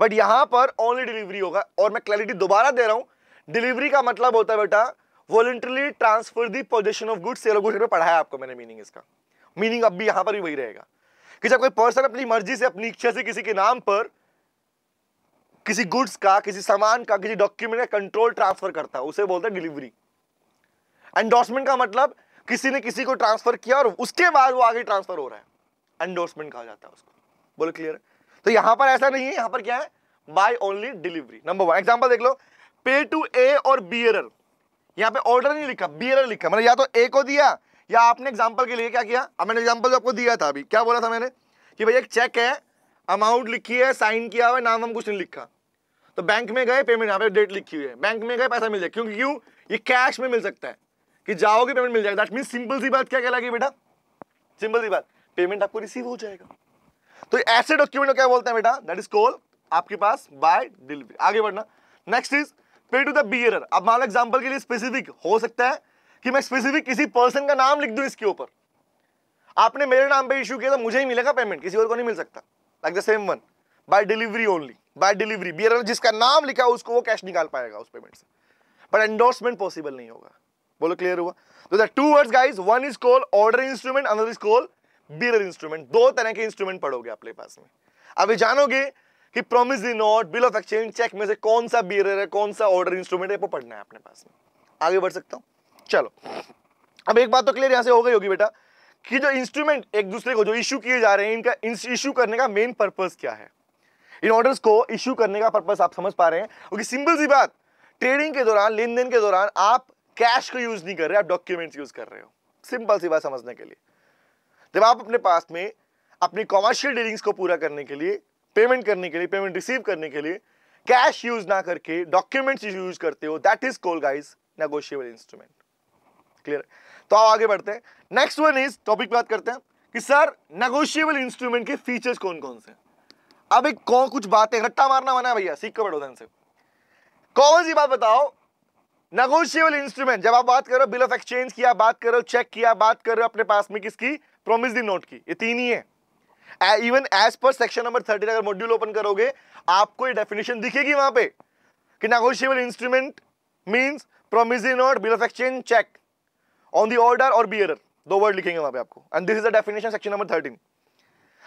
बट यहां पर ओनली डिलीवरी होगा और मैं क्लैरिटी दोबारा दे रहा हूं डिलीवरी का मतलब होता है बेटा voluntarily transfer the possession of goods sale goods पढ़ाया आपको मैंने मीनिंग इसका मीनिंग अब भी यहां पर भी वही रहेगा कि जब कोई पर्सन अपनी मर्जी से अपनी इच्छा से किसी के नाम पर किसी गुड्स का किसी सामान का किसी डॉक्यूमेंट का कंट्रोल ट्रांसफर करता है उसे बोलते हैं डिलीवरी एंडोर्समेंट का मतलब किसी ने किसी को ट्रांसफर किया और उसके बाद वो आगे ट्रांसफर हो रहा है एंडोर्समेंट कहा जाता है उसको बोलो क्लियर तो यहां पर ऐसा नहीं है यहां पर क्या है by only delivery number one example देख लो पे टू ए और एर यहां पे ऑर्डर नहीं लिखा एर लिखा मतलब या तो ए को दिया या आपने एग्जाम्पल के लिए क्या किया मैंने एग्जाम्पल आपको दिया था अभी क्या बोला था मैंने कि भाई एक चेक है अमाउंट लिखी है साइन किया हुआ है नाम हम कुछ नहीं लिखा तो बैंक में गए पेमेंट यहाँ पे डेट लिखी हुई है बैंक में गए पैसा मिल जाए क्योंकि क्यों ये कैश में मिल सकता है कि जाओगे पेमेंट मिल जाएगा दैट मीन सिंपल सी बात क्या कहलाएगी बेटा सिंपल सी बात पेमेंट आपको रिसीव हो जाएगा तो ऐसे डॉक्यूमेंट क्या बोलते हैं बेटा दैट इज कॉल आपके पास बाय डिलीवरी आगे बढ़ना next is pay to the bearer अब मान लो एग्जाम्पल के लिए स्पेसिफिक हो सकता है कि मैं स्पेसिफिक किसी पर्सन का नाम लिख दूं इसके ऊपर आपने मेरे नाम पे इश्यू किया तो मुझे ही मिलेगा पेमेंट किसी और को नहीं मिल सकता like the same one by delivery only by delivery bearer जिसका नाम लिखा है उसको वो कैश निकाल पाएगा उस पेमेंट से बट एंडोर्समेंट पॉसिबल नहीं होगा बोलो क्लियर हुआ तो the two words guys one is call order instrument another is call bearer instrument दो तरह के इंस्ट्रूमेंट पढ़ोगे अपने पास में अभी जानोगे कि promise note bill of exchange cheque में से कौन सा बीरर है कौन सा ऑर्डर इंस्ट्रूमेंट है वो पढ़ना है अपने पास में आगे बढ़ सकता हूँ चलो अब एक बात तो क्लियर यहां से हो गई होगी बेटा कि जो इंस्ट्रूमेंट एक दूसरे को जो इशू किए जा रहे हैं इनका इशू करने का मेन पर्पज़ क्या है इन ऑर्डर्स को इशू करने का पर्पज़ आप समझ पा रहे हैं क्योंकि सिंपल सी बात ट्रेडिंग के दौरान लेन देन के दौरान आप कैश को यूज़ नहीं कर रहे आप डॉक्यूमेंट्स यूज़ कर रहे हो सिंपल सी बात समझने के लिए जब आप अपने पास में अपनी कॉमर्शियल डीलिंग्स को पूरा करने के लिए पेमेंट करने के लिए पेमेंट रिसीव करने के लिए कैश यूज ना करके डॉक्यूमेंट्स यूज करते हो that is call guys negotiable instrument clear तो आओ आगे बढ़ते हैं नेक्स्ट वन इज टॉपिक बात करते हैं कि सर नेगोशियबल इंस्ट्रूमेंट के फीचर्स कौन कौन से अब एक कौन कुछ बातें रट्टा मारना मना है भैया सीख कर बैठो से कौन सी बात बताओ नेगोशियबल इंस्ट्रूमेंट जब आप बात करो बिल ऑफ एक्सचेंज किया बात करो चेक किया बात करो अपने पास में किसकी प्रोमिस नोट की ये तीन ही है even as per section number thirteen अगर मॉड्यूल ओपन करोगे आपको ये डेफिनेशन दिखेगी वहां पे कि negotiable instrument means promise note bill of exchange cheque on the order और बी एर दो वर्ड लिखेंगे वहां पे आपको and this is the definition section number thirteen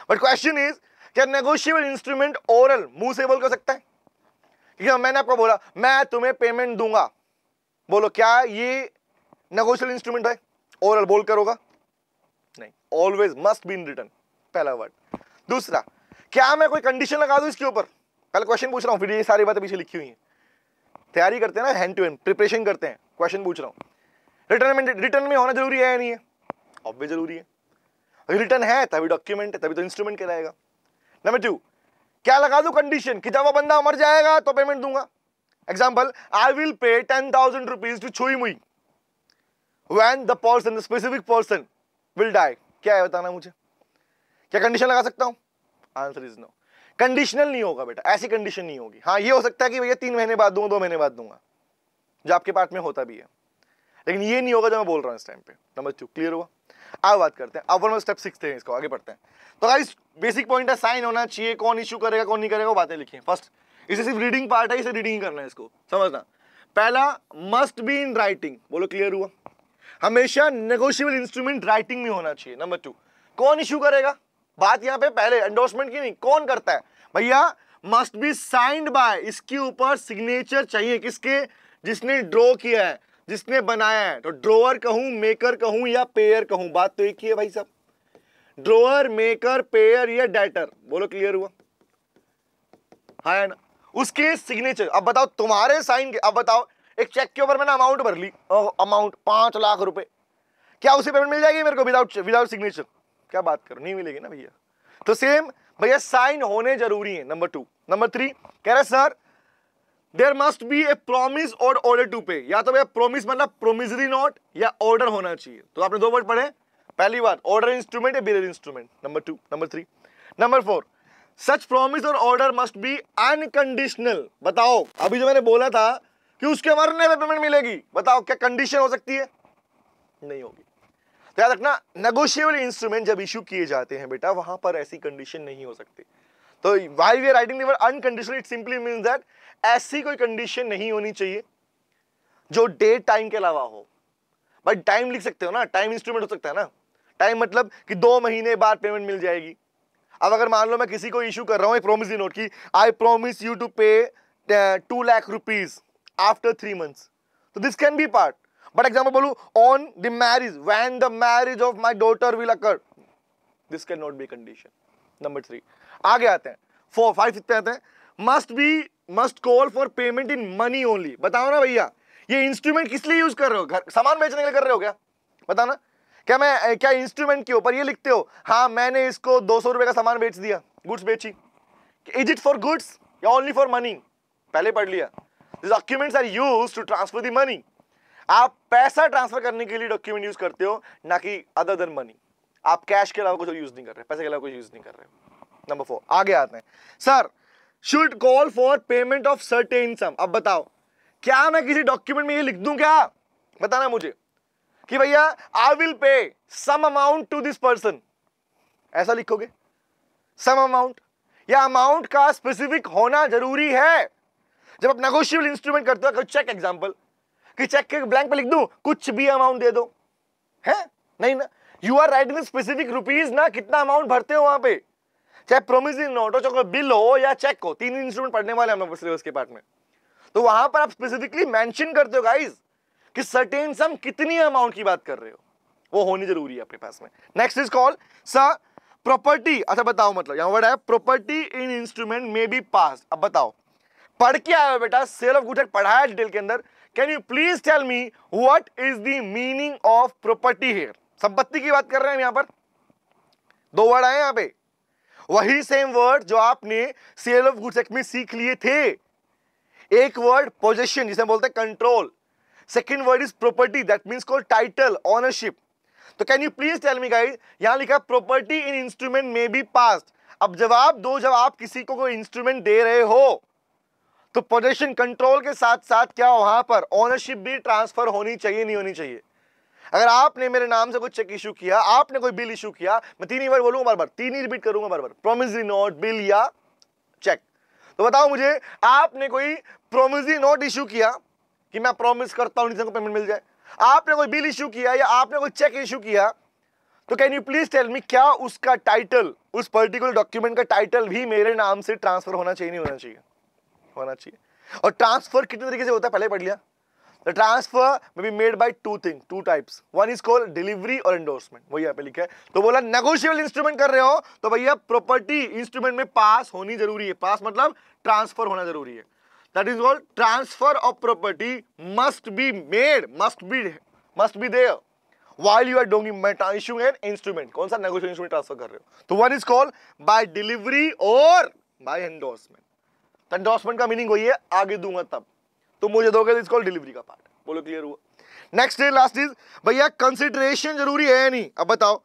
but question is क्या नेगोशियबल इंस्ट्रूमेंट ओरल मुंह से बोल कर सकता है क्योंकि हाँ, मैंने आपको बोला मैं तुम्हें पेमेंट दूंगा बोलो क्या ये नेगोशियल इंस्ट्रूमेंट है ओरल बोल कर होगा नहीं always must be in written पहला वर्ड दूसरा क्या मैं कोई कंडीशन लगा दूं इसके ऊपर पहले क्वेश्चन पूछ रहा हूँ फिर ये सारी बातें पीछे लिखी हुई है तैयारी करते हैं ना हैंड टू हैंड प्रिपरेशन करते हैं क्वेश्चन पूछ रहा हूँ रिटर्न में रिटर्न में होना जरूरी है या नहीं है ऑब्वियस जरूरी है अगर रिटर्न है तभी डॉक्यूमेंट है तभी तो इंस्ट्रूमेंट कहलाएगा नंबर टू क्या लगा दू कंडीशन कि जब वो बंदा मर जाएगा तो पेमेंट दूंगा example I will pay ten thousand rupees to छुई मुई when the person the specific person will die क्या है बताना मुझे क्या कंडीशन लगा सकता हूं आंसर इज नो कंडीशनल नहीं होगा बेटा ऐसी कंडीशन नहीं होगी हाँ ये हो सकता है कि भैया तीन महीने बाद दूंगा दो महीने बाद दूंगा जो आपके पार्ट में होता भी है लेकिन ये नहीं होगा जो मैं बोल रहा हूँ इस टाइम पे नंबर टू क्लियर हुआ आप बात करते हैं अब स्टेप सिक्स थे इसको आगे बढ़ते हैं तो गाइस बेसिक पॉइंट है साइन होना चाहिए कौन इशू करेगा कौन नहीं करेगा वो बातें लिखी फर्स्ट इसे सिर्फ रीडिंग पार्ट है इसे रीडिंग ही करना है इसको समझना पहला मस्ट बी इन राइटिंग बोलो क्लियर हुआ हमेशा नेगोशियबल इंस्ट्रूमेंट राइटिंग में होना चाहिए नंबर टू कौन इशू करेगा बात यहाँ पे पहले एंडोर्समेंट की नहीं कौन करता है भैया मस्ट बी साइंड बाय इसके ऊपर सिग्नेचर चाहिए किसके जिसने ड्रॉ किया है जिसने बनाया है तो ड्रोअर कहूं मेकर कहूं या पेयर कहूं बात तो एक ही है भाई साहब ड्रोअर मेकर पेयर या डेटर बोलो क्लियर हुआ है हाँ ना उसके सिग्नेचर अब बताओ तुम्हारे साइन के अब बताओ एक चेक के ऊपर मैंने अमाउंट भर ली अमाउंट पांच लाख रुपए क्या उसे पेमेंट मिल जाएगी मेरे को विदाउट विदाउट सिग्नेचर क्या बात करो नहीं मिलेगी ना भैया तो सेम भैया साइन होने जरूरी है नंबर टू नंबर थ्री कह रहे sir there must be a promise और ऑर्डर टू पे या तो भैया प्रोमिस मतलब प्रोमिजरी नोट या ऑर्डर होना चाहिए तो आपने दो वर्ड पढ़े पहली बात ऑर्डर इंस्ट्रूमेंट या bearer instrument number two number three number four such promise और ऑर्डर मस्ट बी अनकंडीशनल बताओ अभी जो मैंने बोला था कि उसके मरने पर पेमेंट मिलेगी बताओ क्या कंडीशन हो सकती है नहीं होगी तो याद रखना नेगोशिएबल इंस्ट्रूमेंट जब इश्यू किए जाते हैं बेटा वहां पर ऐसी कंडीशन नहीं हो सकती तो why we are writing unconditional it simply means that ऐसी कोई कंडीशन नहीं होनी चाहिए जो डे टाइम के अलावा हो भाई टाइम लिख सकते हो ना टाइम इंस्ट्रूमेंट हो सकता है ना टाइम मतलब कि दो महीने बाद पेमेंट मिल जाएगी अब अगर मान लो मैं किसी को इशू कर रहा हूँ एक प्रोमिस नोट की I promise you to pay two lakh rupees after three months तो this can be part but example बोलू on the marriage when the marriage of my daughter will occur this can not be condition number three आगे आते हैं four five आते हैं must be must call for payment in money only बताओ ना भैया ये इंस्ट्रूमेंट किस लिए यूज कर रहे हो घर सामान बेचने के लिए कर रहे हो क्या बताओ ना क्या मैं क्या इंस्ट्रूमेंट के ऊपर ये लिखते हो हाँ मैंने इसको दो सौ रुपए का सामान बेच दिया गुड्स बेची इज इट फॉर गुड्स या ओनली फॉर मनी पहले पढ़ लिया documents are use to transfer the money आप पैसा ट्रांसफर करने के लिए डॉक्यूमेंट यूज करते हो ना कि अदर देन मनी आप कैश के अलावा कुछ यूज नहीं कर रहे पैसे के अलावा कुछ यूज नहीं कर रहे नंबर फोर आगे आते हैं sir should call for payment of certain sum अब बताओ क्या मैं किसी डॉक्यूमेंट में ये लिख दूं क्या बताना मुझे कि भैया I will pay some amount to this person ऐसा लिखोगे सम अमाउंट या अमाउंट का स्पेसिफिक होना जरूरी है जब आप नेगोशियबल इंस्ट्रूमेंट करते हो चेक एग्जाम्पल कि चेक के ब्लैंक पे लिख दूं कुछ भी अमाउंट दे दो है नहीं ना you are writing specific rupees ना कितना अमाउंट भरते हो वहां पे चाहे प्रोमिस नोट हो चाहे बिल हो या चेक हो तीन इंस्ट्रूमेंट पढ़ने वाले हम सिलेबस के पार्ट में तो वहां पर आप स्पेसिफिकली मैंशन करते हो गाइज कि सर्टेन सम कितनी अमाउंट की बात कर रहे हो वो होनी जरूरी है अपने पास में नेक्स्ट इज कॉल स प्रॉपर्टी अच्छा बताओ मतलब यहाँ वर्ड है property in instrument may be pass अब बताओ पढ़ के आया बेटा सेल ऑफ गुड पढ़ाया डिटेल के अंदर can you please tell me what is the meaning of property here संपत्ति की बात कर रहे हैं यहां पर दो वर्ड आए यहां पर वही सेम वर्ड जो आपने सेल ऑफ गुड्स एक्ट में सीख लिए थे एक वर्ड पोजेशन जिसे बोलते हैं control second word is property that means call title ownership तो can you please tell me guide यहां लिखा प्रॉपर्टी इन इंस्ट्रूमेंट में बी पास अब जवाब दो जब आप किसी को कोई इंस्ट्रूमेंट दे रहे हो तो पोजेशन कंट्रोल के साथ साथ क्या वहां पर ऑनरशिप भी ट्रांसफर होनी चाहिए नहीं होनी चाहिए अगर आपने मेरे नाम से कोई चेक इशू किया आपने कोई बिल इशू किया मैं तीन ही बार बोलूंगा बार बार तीन ही रिपीट करूंगा बार बार प्रोमिजरी नोट बिल या चेक तो बताओ मुझे आपने कोई प्रोमिजरी नोट इशू किया कि मैं प्रोमिस करता हूँ को पेमेंट मिल जाए आपने कोई बिल इशू किया या आपने कोई चेक इशू किया तो can you please tell me क्या उसका टाइटल उस पर्टिकुलर डॉक्यूमेंट का टाइटल भी मेरे नाम से ट्रांसफर होना चाहिए नहीं होना चाहिए होना चाहिए और ट्रांसफर कितने तरीके से होता है पहले पढ़ लिया The transfer may be made by two thing two types. One is called delivery और endorsement. वही यहाँ पे लिखा है तो बोला नेगोशियबल इंस्ट्रूमेंट कर रहे हो तो भैया property इंस्ट्रूमेंट में पास होनी जरूरी है Pass मतलब transfer होना जरूरी है That is called transfer of property must be made, must be, must be there. while you are doing issuing an instrument कौन सा negotiable instrument transfer कर रहे हो तो one is called by delivery or by endorsement तो endorsement का meaning वही है आगे दूंगा तब तुम तो मुझे दोगे इसको तो डिलीवरी का पार्ट बोलो क्लियर हुआ नेक्स्ट इज लास्ट इज भैया कंसिडरेशन जरूरी है नहीं अब बताओ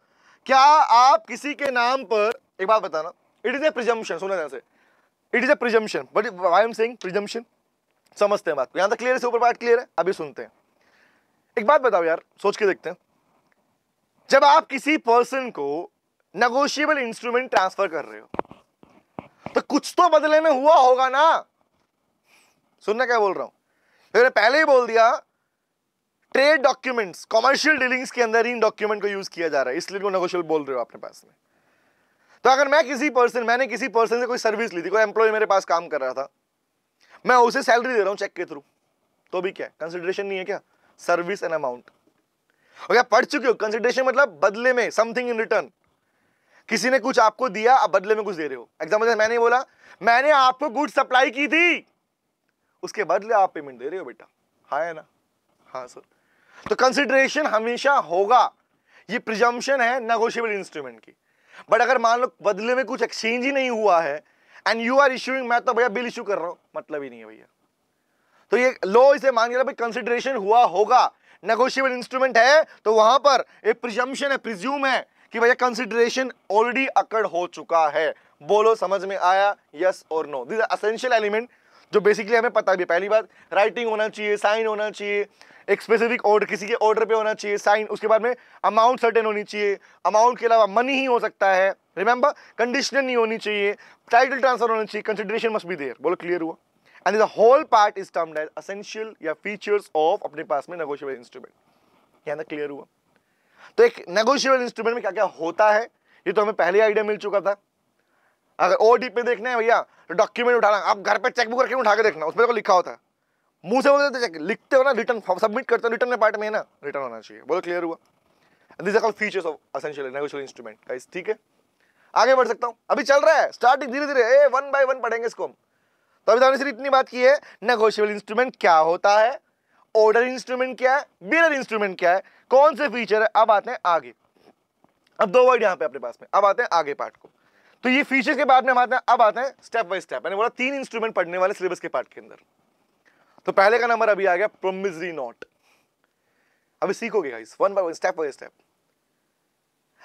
क्या आप किसी के नाम पर एक बात बताना इट इज ए प्रिजम्पन सुना ध्यान से it is a presumption but I am saying presumption समझते हैं बात को यहाँ तक क्लियर है सुपर पार्ट क्लियर है अभी सुनते हैं एक बात बताओ यार सोच के देखते हैं जब आप किसी पर्सन को नेगोशिएबल इंस्ट्रूमेंट ट्रांसफर कर रहे हो तो कुछ तो बदले में हुआ होगा ना सुनना क्या बोल रहा हूं मैंने पहले ही बोल दिया ट्रेड डॉक्यूमेंट्स कॉमर्शियल डीलिंग्स के अंदर इन डॉक्यूमेंट को यूज किया जा रहा है इसलिए को नेगोशियल बोल रहे हो अपने पास में तो अगर मैं किसी पर्सन मैंने किसी पर्सन से कोई सर्विस ली थी कोई एम्प्लॉय मेरे पास काम कर रहा था मैं उसे सैलरी दे रहा हूँ चेक के थ्रू तो भी क्या कंसिडरेशन नहीं है क्या सर्विस एंड अमाउंट क्या पढ़ चुके हो कंसिडरेशन मतलब बदले में समथिंग इन रिटर्न किसी ने कुछ आपको दिया आप बदले में कुछ दे रहे हो एग्जाम्पल मैंने बोला मैंने आपको गुड सप्लाई की थी उसके बदले आप पेमेंट दे रहे हो बेटा हाँ है ना हाँ सर तो कंसिडरेशन हमेशा होगा ये प्रिजम्पन है नेगोशियबल इंस्ट्रूमेंट की बट अगर मान लो बदले में कुछ एक्सचेंज ही नहीं हुआ है एंड यू आर इश्यूइंग मैं तो भैया बिल इशू कर रहा हूँ मतलब ही नहीं है भैया तो ये लो इसे मान के भाई कंसिडरेशन हुआ होगा नेगोशियबल इंस्ट्रूमेंट है तो वहां पर एक प्रिजम्पन है प्रिज्यूम है कि भैया कंसिडरेशन ऑलरेडी अकड़ हो चुका है बोलो समझ में आया यस और नो दिस असेंशियल एलिमेंट जो बेसिकली हमें पता भी है पहली बात राइटिंग होना चाहिए साइन होना चाहिए एक स्पेसिफिक ऑर्डर किसी के ऑर्डर पे होना चाहिए साइन उसके बाद में अमाउंट सर्टेन होनी चाहिए अमाउंट के अलावा मनी ही हो सकता है रिमेंबर कंडीशनल नहीं होनी चाहिए टाइटल ट्रांसफर होना चाहिए कंसिडरेशन मस्ट बी देयर बोलो क्लियर हुआ and the whole part is term as essential या फीचर्स ऑफ अपने पास में नगोशियबल इंस्ट्रूमेंट यहाँ तक क्लियर हुआ तो एक नेगोशियबल इंस्ट्रूमेंट में क्या क्या होता है ये तो हमें पहले आइडिया मिल चुका था अगर ओ पे देखना है भैया तो डॉक्यूमेंट उठाना आप घर पे चेकबुक रखे उठा के देखना उसमें देखो लिखा होता है मुंह से बोलते चेक लिखते हो ना रिटर्न सबमिट करते हो रिटर्न में पार्ट में है ना रिटर्न होना चाहिए बोलो क्लियर हुआ this are call features of essential negotiable instrument guys ठीक है आगे बढ़ सकता हूँ अभी चल रहा है स्टार्टिंग धीरे धीरे ए वन बाय वन पढ़ेंगे इसको हम तो अभी हमने सिर्फ इतनी बात की है नेगोशियबल इंस्ट्रूमेंट क्या होता है ऑर्डर इंस्ट्रूमेंट क्या है बिलर इंस्ट्रूमेंट क्या है कौन से फीचर है अब आते हैं आगे अब दो वर्ड यहाँ पे अपने पास में अब आते हैं आगे पार्ट को तो ये फीचर्स के बाद में हम आते हैं अब आते हैं स्टेप बाय स्टेप मैंने बोला तीन इंस्ट्रूमेंट पढ़ने वाले सिलेबस के पार्ट के अंदर तो पहले का नंबर अभी आ गया प्रोमिजरी नॉट अभी सीखोगे guys one by one step by step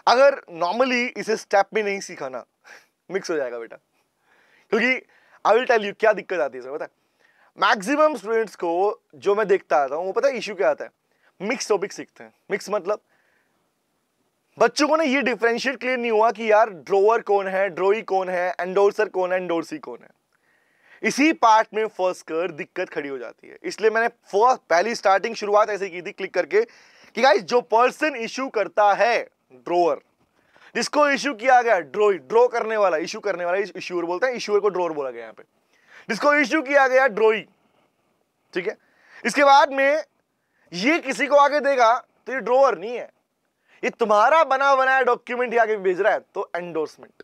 अगर नॉर्मली इसे स्टेप में नहीं सीखाना मिक्स हो जाएगा बेटा क्योंकि आई विल टेल यू क्या दिक्कत आती है इसमें पता मैक्सिमम स्टूडेंट्स को जो मैं देखता आता हूँ वो पता है इश्यू क्या आता है मिक्स टॉपिक सीखते हैं मिक्स मतलब बच्चों को ना ये डिफ्रेंशिएट क्लियर नहीं हुआ कि यार ड्रोअर कौन है ड्रोई कौन है एंडोर्सर कौन है एंडोर्सी कौन है इसी पार्ट में फर्स्ट कर दिक्कत खड़ी हो जाती है इसलिए मैंने फर्स्ट पहली स्टार्टिंग शुरुआत ऐसे की थी क्लिक करके कि गाइस जो पर्सन इशू करता है ड्रोअर जिसको इशू किया गया ड्रोई ड्रो करने वाला इशू करने वाला इशूर बोलते हैं इशूअर को ड्रोअर बोला गया यहाँ पे जिसको इशू किया गया ड्रोई ठीक है इसके बाद में ये किसी को आगे देगा तो ये ड्रोअर नहीं है ये तुम्हारा बना बनाया डॉक्यूमेंट ही आगे भेज रहा है तो एंडोर्समेंट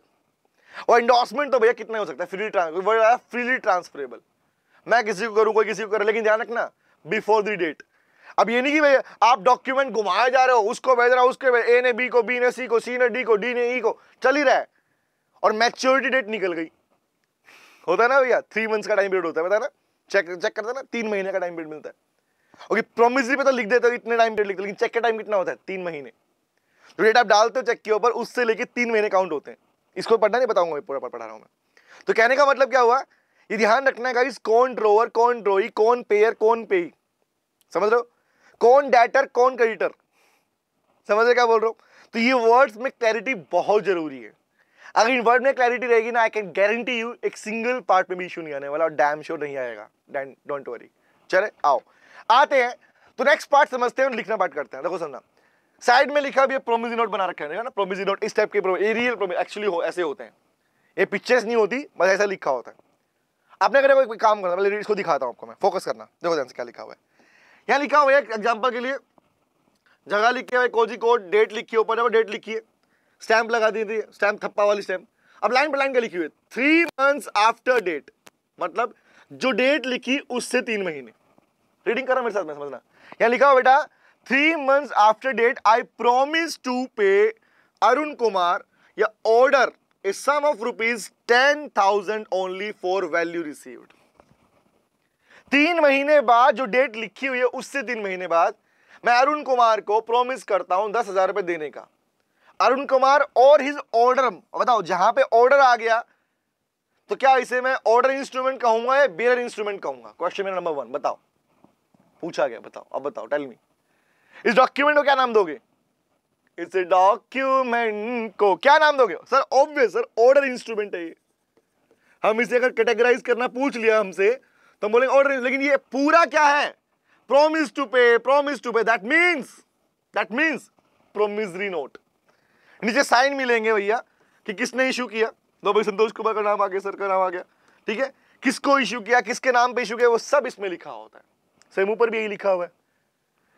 और एंडोर्समेंट तो भैया कितना हो सकता है फ्रीली ट्रांसफर फ्रीली ट्रांसफरेबल मैं किसी को करूँ कोई किसी को करे लेकिन ध्यान रखना बिफोर दी डेट अब ये नहीं कि भैया आप डॉक्यूमेंट घुमाए जा रहे हो उसको भेज रहा हो उसके ए ने बी को बी ने सी को सी ने डी को डी ने ई e को चल ही रहा है और मैच्योरिटी डेट निकल गई होता है ना भैया थ्री मंथ्स का टाइम पीरियड होता है बताया ना चेक चेक करते ना तीन महीने का टाइम पीरियड मिलता है ओके प्रोमिसरी पे तो लिख देता है इतने टाइम पीरियड लिखते लेकिन चेक का टाइम कितना होता है तीन महीने जो डेट आप डालते हो चेक के ऊपर उससे लेके तीन महीने काउंट होते हैं इसको पढ़ना नहीं बताऊंगा पूरा पढ़ा रहा हूँ मैं तो कहने का मतलब क्या हुआ ये ध्यान रखना है कौन ड्रोवर कौन ड्रोई कौन पेयर कौन पे समझ लो कौन डेटर कौन क्रेडिटर समझ रहे क्या बोल रहा हूँ तो ये वर्ड्स में क्लैरिटी बहुत जरूरी है अगर इन वर्ड में क्लैरिटी रहेगी ना आई कैन गारंटी यू एक सिंगल पार्ट में भी इशू नहीं आने वाला और डैम श्योर नहीं आएगा डोंट वरी चले आओ आते हैं तो नेक्स्ट पार्ट समझते हैं और लिखना पार्ट करते हैं देखो समझना साइड में लिखा भी है प्रोमिजी नोट बना रखा है ना प्रोमिजी नोट इस टाइप के ये रियल एक्चुअली हो ऐसे होते हैं ये पिक्चर्स नहीं होती बस ऐसा लिखा होता है आपने अगर कोई काम करना पहले इसको दिखाता हूँ आपको मैं फोकस करना देखो ध्यान से क्या लिखा हुआ है यहाँ लिखा हुआ है एक एग्जाम्पल के लिए जगह लिखी है कोजी कोड डेट लिखी है ऊपर डेट लिखी है स्टैम्प लगा दी थी स्टैम्प थप्पा वाली स्टैम्प अब लाइन पर लाइन का लिखी हुई है थ्री मंथ्स आफ्टर डेट मतलब जो डेट लिखी उससे तीन महीने रीडिंग करो मेरे साथ में समझना यहाँ लिखा हुआ बेटा three months after date I promise to pay Arun Kumar या a sum of rupees ten thousand only for value received. तीन महीने बाद जो डेट लिखी हुई है उससे तीन महीने बाद मैं अरुण कुमार को प्रॉमिस करता हूं दस हजार रुपए देने का अरुण कुमार और हिज ऑर्डर बताओ जहां पे ऑर्डर आ गया तो क्या इसे मैं ऑर्डर इंस्ट्रूमेंट कहूंगा या बेयर इंस्ट्रूमेंट कहूंगा क्वेश्चन नंबर वन बताओ पूछा गया बताओ अब बताओ टेल मी इस डॉक्यूमेंट को क्या नाम दोगे इस डॉक्यूमेंट को क्या नाम दोगे sir obvious sir order instrument है ये हम इसे अगर कैटेगराइज करना पूछ लिया हमसे तो हम बोलेंगे ऑर्डर लेकिन ये पूरा क्या है promise to pay promise to pay that means that means promissory note नीचे साइन मिलेंगे भैया कि किसने इशू किया दो भाई संतोष कुमार का नाम आ गया सर का नाम आ गया ठीक है किसको इशू किया किसके नाम पे इशू किया वो सब इसमें लिखा होता है सेम ऊपर भी यही लिखा हुआ है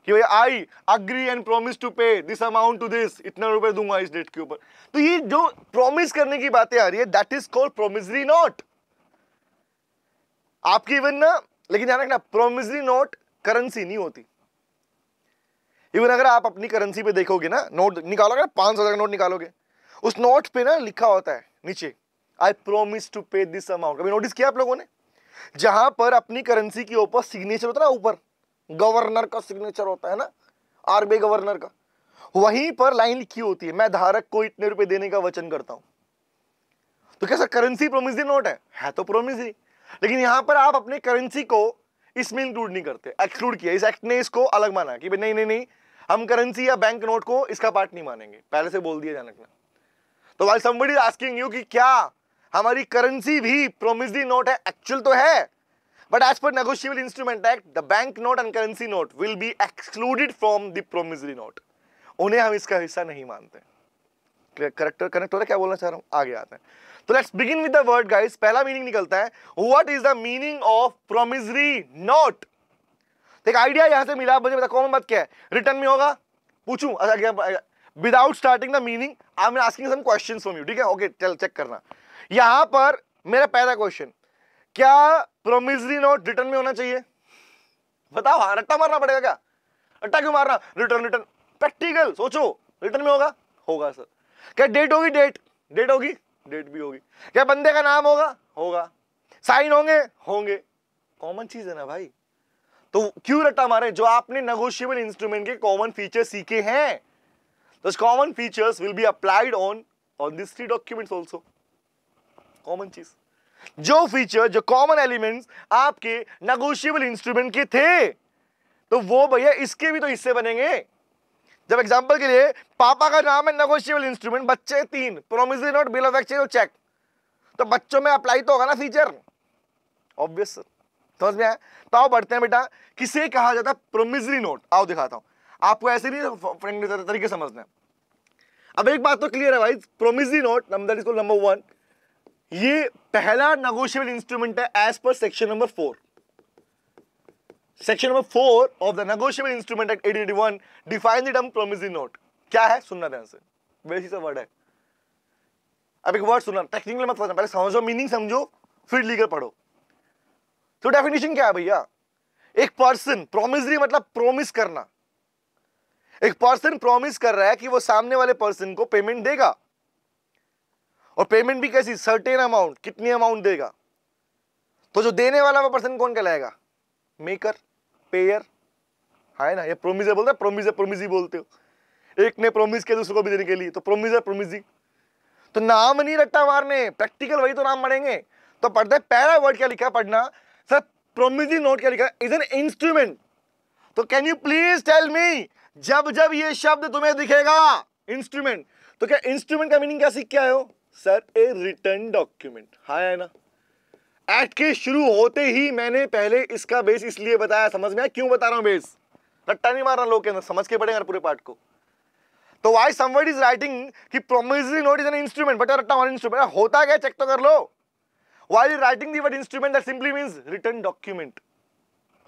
कि भाई I agree and promise to pay this amount to this इतना रुपए दूंगा इस डेट के ऊपर तो ये जो प्रोमिस करने की बातें आ रही है that is called promissory note आपकी इवन ना लेकिन ध्यान रखना प्रोमिसरी नोट करेंसी नहीं होती इवन अगर आप अपनी करेंसी पे देखोगे ना नोट निकालोगे ना पांच हजार का नोट निकालोगे उस नोट पे ना लिखा होता है नीचे I promise to pay this amount अभी नोटिस किया आप लोगों ने जहां पर अपनी करेंसी के ऊपर सिग्नेचर होता है ना ऊपर गवर्नर का सिग्नेचर होता है ना आरबीआई गवर्नर का वहीं पर लाइन लिखी होती है मैं धारक को इतने रुपए देने का वचन करता हूं तो कैसा करेंसी प्रोमिसरी नोट है है तो प्रोमिसरी लेकिन यहां पर आप अपने करेंसी को इसमें इंक्लूड नहीं करते एक्सक्लूड किया इस एक्ट ने इसको अलग माना कि नहीं नहीं नहीं हम करेंसी या बैंक नोट को इसका पार्ट नहीं मानेंगे पहले से बोल दिया जनक ने तो वाई समबडी आस्किंग यू कि क्या हमारी करेंसी भी प्रोमिसरी नोट है एक्चुअल तो है But as per Negotiable Instrument Act, the bank note and currency note will be excluded from the promissory note. उन्हें हम इसका हिस्सा नहीं मानते करेक्टर कनेक्ट हो रहा है क्या बोलना चाह रहा हूं आगे आते हैं तो let's begin with the word guys पहला मीनिंग निकलता है what is the meaning of promissory note एक आइडिया यहां से मिला मुझे बता कॉमन बात क्या है रिटर्न में होगा पूछूं without starting the meaning I am asking some questions from you ठीक है ओके चल चेक करना यहां पर मेरा पहला क्वेश्चन क्या प्रोमिजरी नोट रिटर्न में होना चाहिए बताओ हाँ रट्टा मारना पड़ेगा क्या रट्टा क्यों मारना रिटर्न रिटर्न प्रैक्टिकल सोचो रिटर्न में होगा होगा सर क्या डेट होगी डेट डेट होगी डेट भी होगी क्या बंदे का नाम होगा होगा साइन होंगे होंगे कॉमन चीज है ना भाई तो क्यों रट्टा मारे जो आपने नेगोशियबल इंस्ट्रूमेंट के कॉमन फीचर सीखे हैं तो common features will be applied on on this three documents also common चीज़ जो फीचर जो कॉमन एलिमेंट्स आपके नगोशियबल इंस्ट्रूमेंट के थे तो वो भैया इसके भी तो हिस्से बनेंगे जब एग्जांपल के लिए पापा का नाम है नगोशियबल इंस्ट्रूमेंट बच्चे तीन promise note bill of exchange और चेक तो बच्चों में अप्लाई तो होगा ना फीचर ऑब्वियस समझ में आया तो आओ बढ़ते हैं बेटा किसे कहा जाता है प्रोमिजरी नोट आओ दिखाता हूं आपको ऐसे नहीं फ्रेंड तरीके समझना है अब एक बात तो क्लियर है भाई प्रोमिजरी नोट नंबर इसको नंबर वन ये पहला नगोशियबल इंस्ट्रूमेंट है as per section number four section number four of the negotiable instrument act eighty one define them promissory note क्या है सुनना ध्यान से वैसी सा वर्ड है अब एक वर्ड सुनना टेक्निकल मत पहले समझो मीनिंग समझो फिर लीगल पढ़ो तो डेफिनेशन क्या है भैया एक पर्सन प्रोमिसरी मतलब प्रोमिस करना एक पर्सन प्रोमिस कर रहा है कि वो सामने वाले पर्सन को पेमेंट देगा और पेमेंट भी कैसी सर्टेन अमाउंट कितनी अमाउंट देगा तो जो देने वाला वो पर्सन कौन कहलाएगा मेकर पेयर है ना ये प्रोमिजर बोलते हैं प्रोमिजर प्रोमिजी बोलते हो एक ने प्रोमिस किया दूसरे को भी देने के लिए तो प्रोमिजर प्रोमिजी तो नाम नहीं रट्टा मारने प्रैक्टिकल वही तो नाम पढ़ेंगे तो पढ़ते पहला वर्ड क्या लिखा पढ़ना सर प्रोमिजी नोट क्या लिखा इज एन इंस्ट्रूमेंट तो can you please tell me जब जब ये शब्द तुम्हें दिखेगा इंस्ट्रूमेंट तो क्या इंस्ट्रूमेंट का मीनिंग क्या सीख के आए सर ए रिटर्न डॉक्यूमेंट हाँ है ना एक्ट के शुरू होते ही मैंने पहले इसका बेस इसलिए बताया समझ में आया क्यों बता रहा हूं बेस रट्टा नहीं मार रहा लोग के अंदर समझ के पड़ेगा पूरे पार्ट को तो वाई समवर्ड इज राइटिंग की promissory note is an instrument बटा रट्टा मार इंस्ट्रूमेंट होता क्या चेक तो कर लो why is writing the word instrument that simply means written document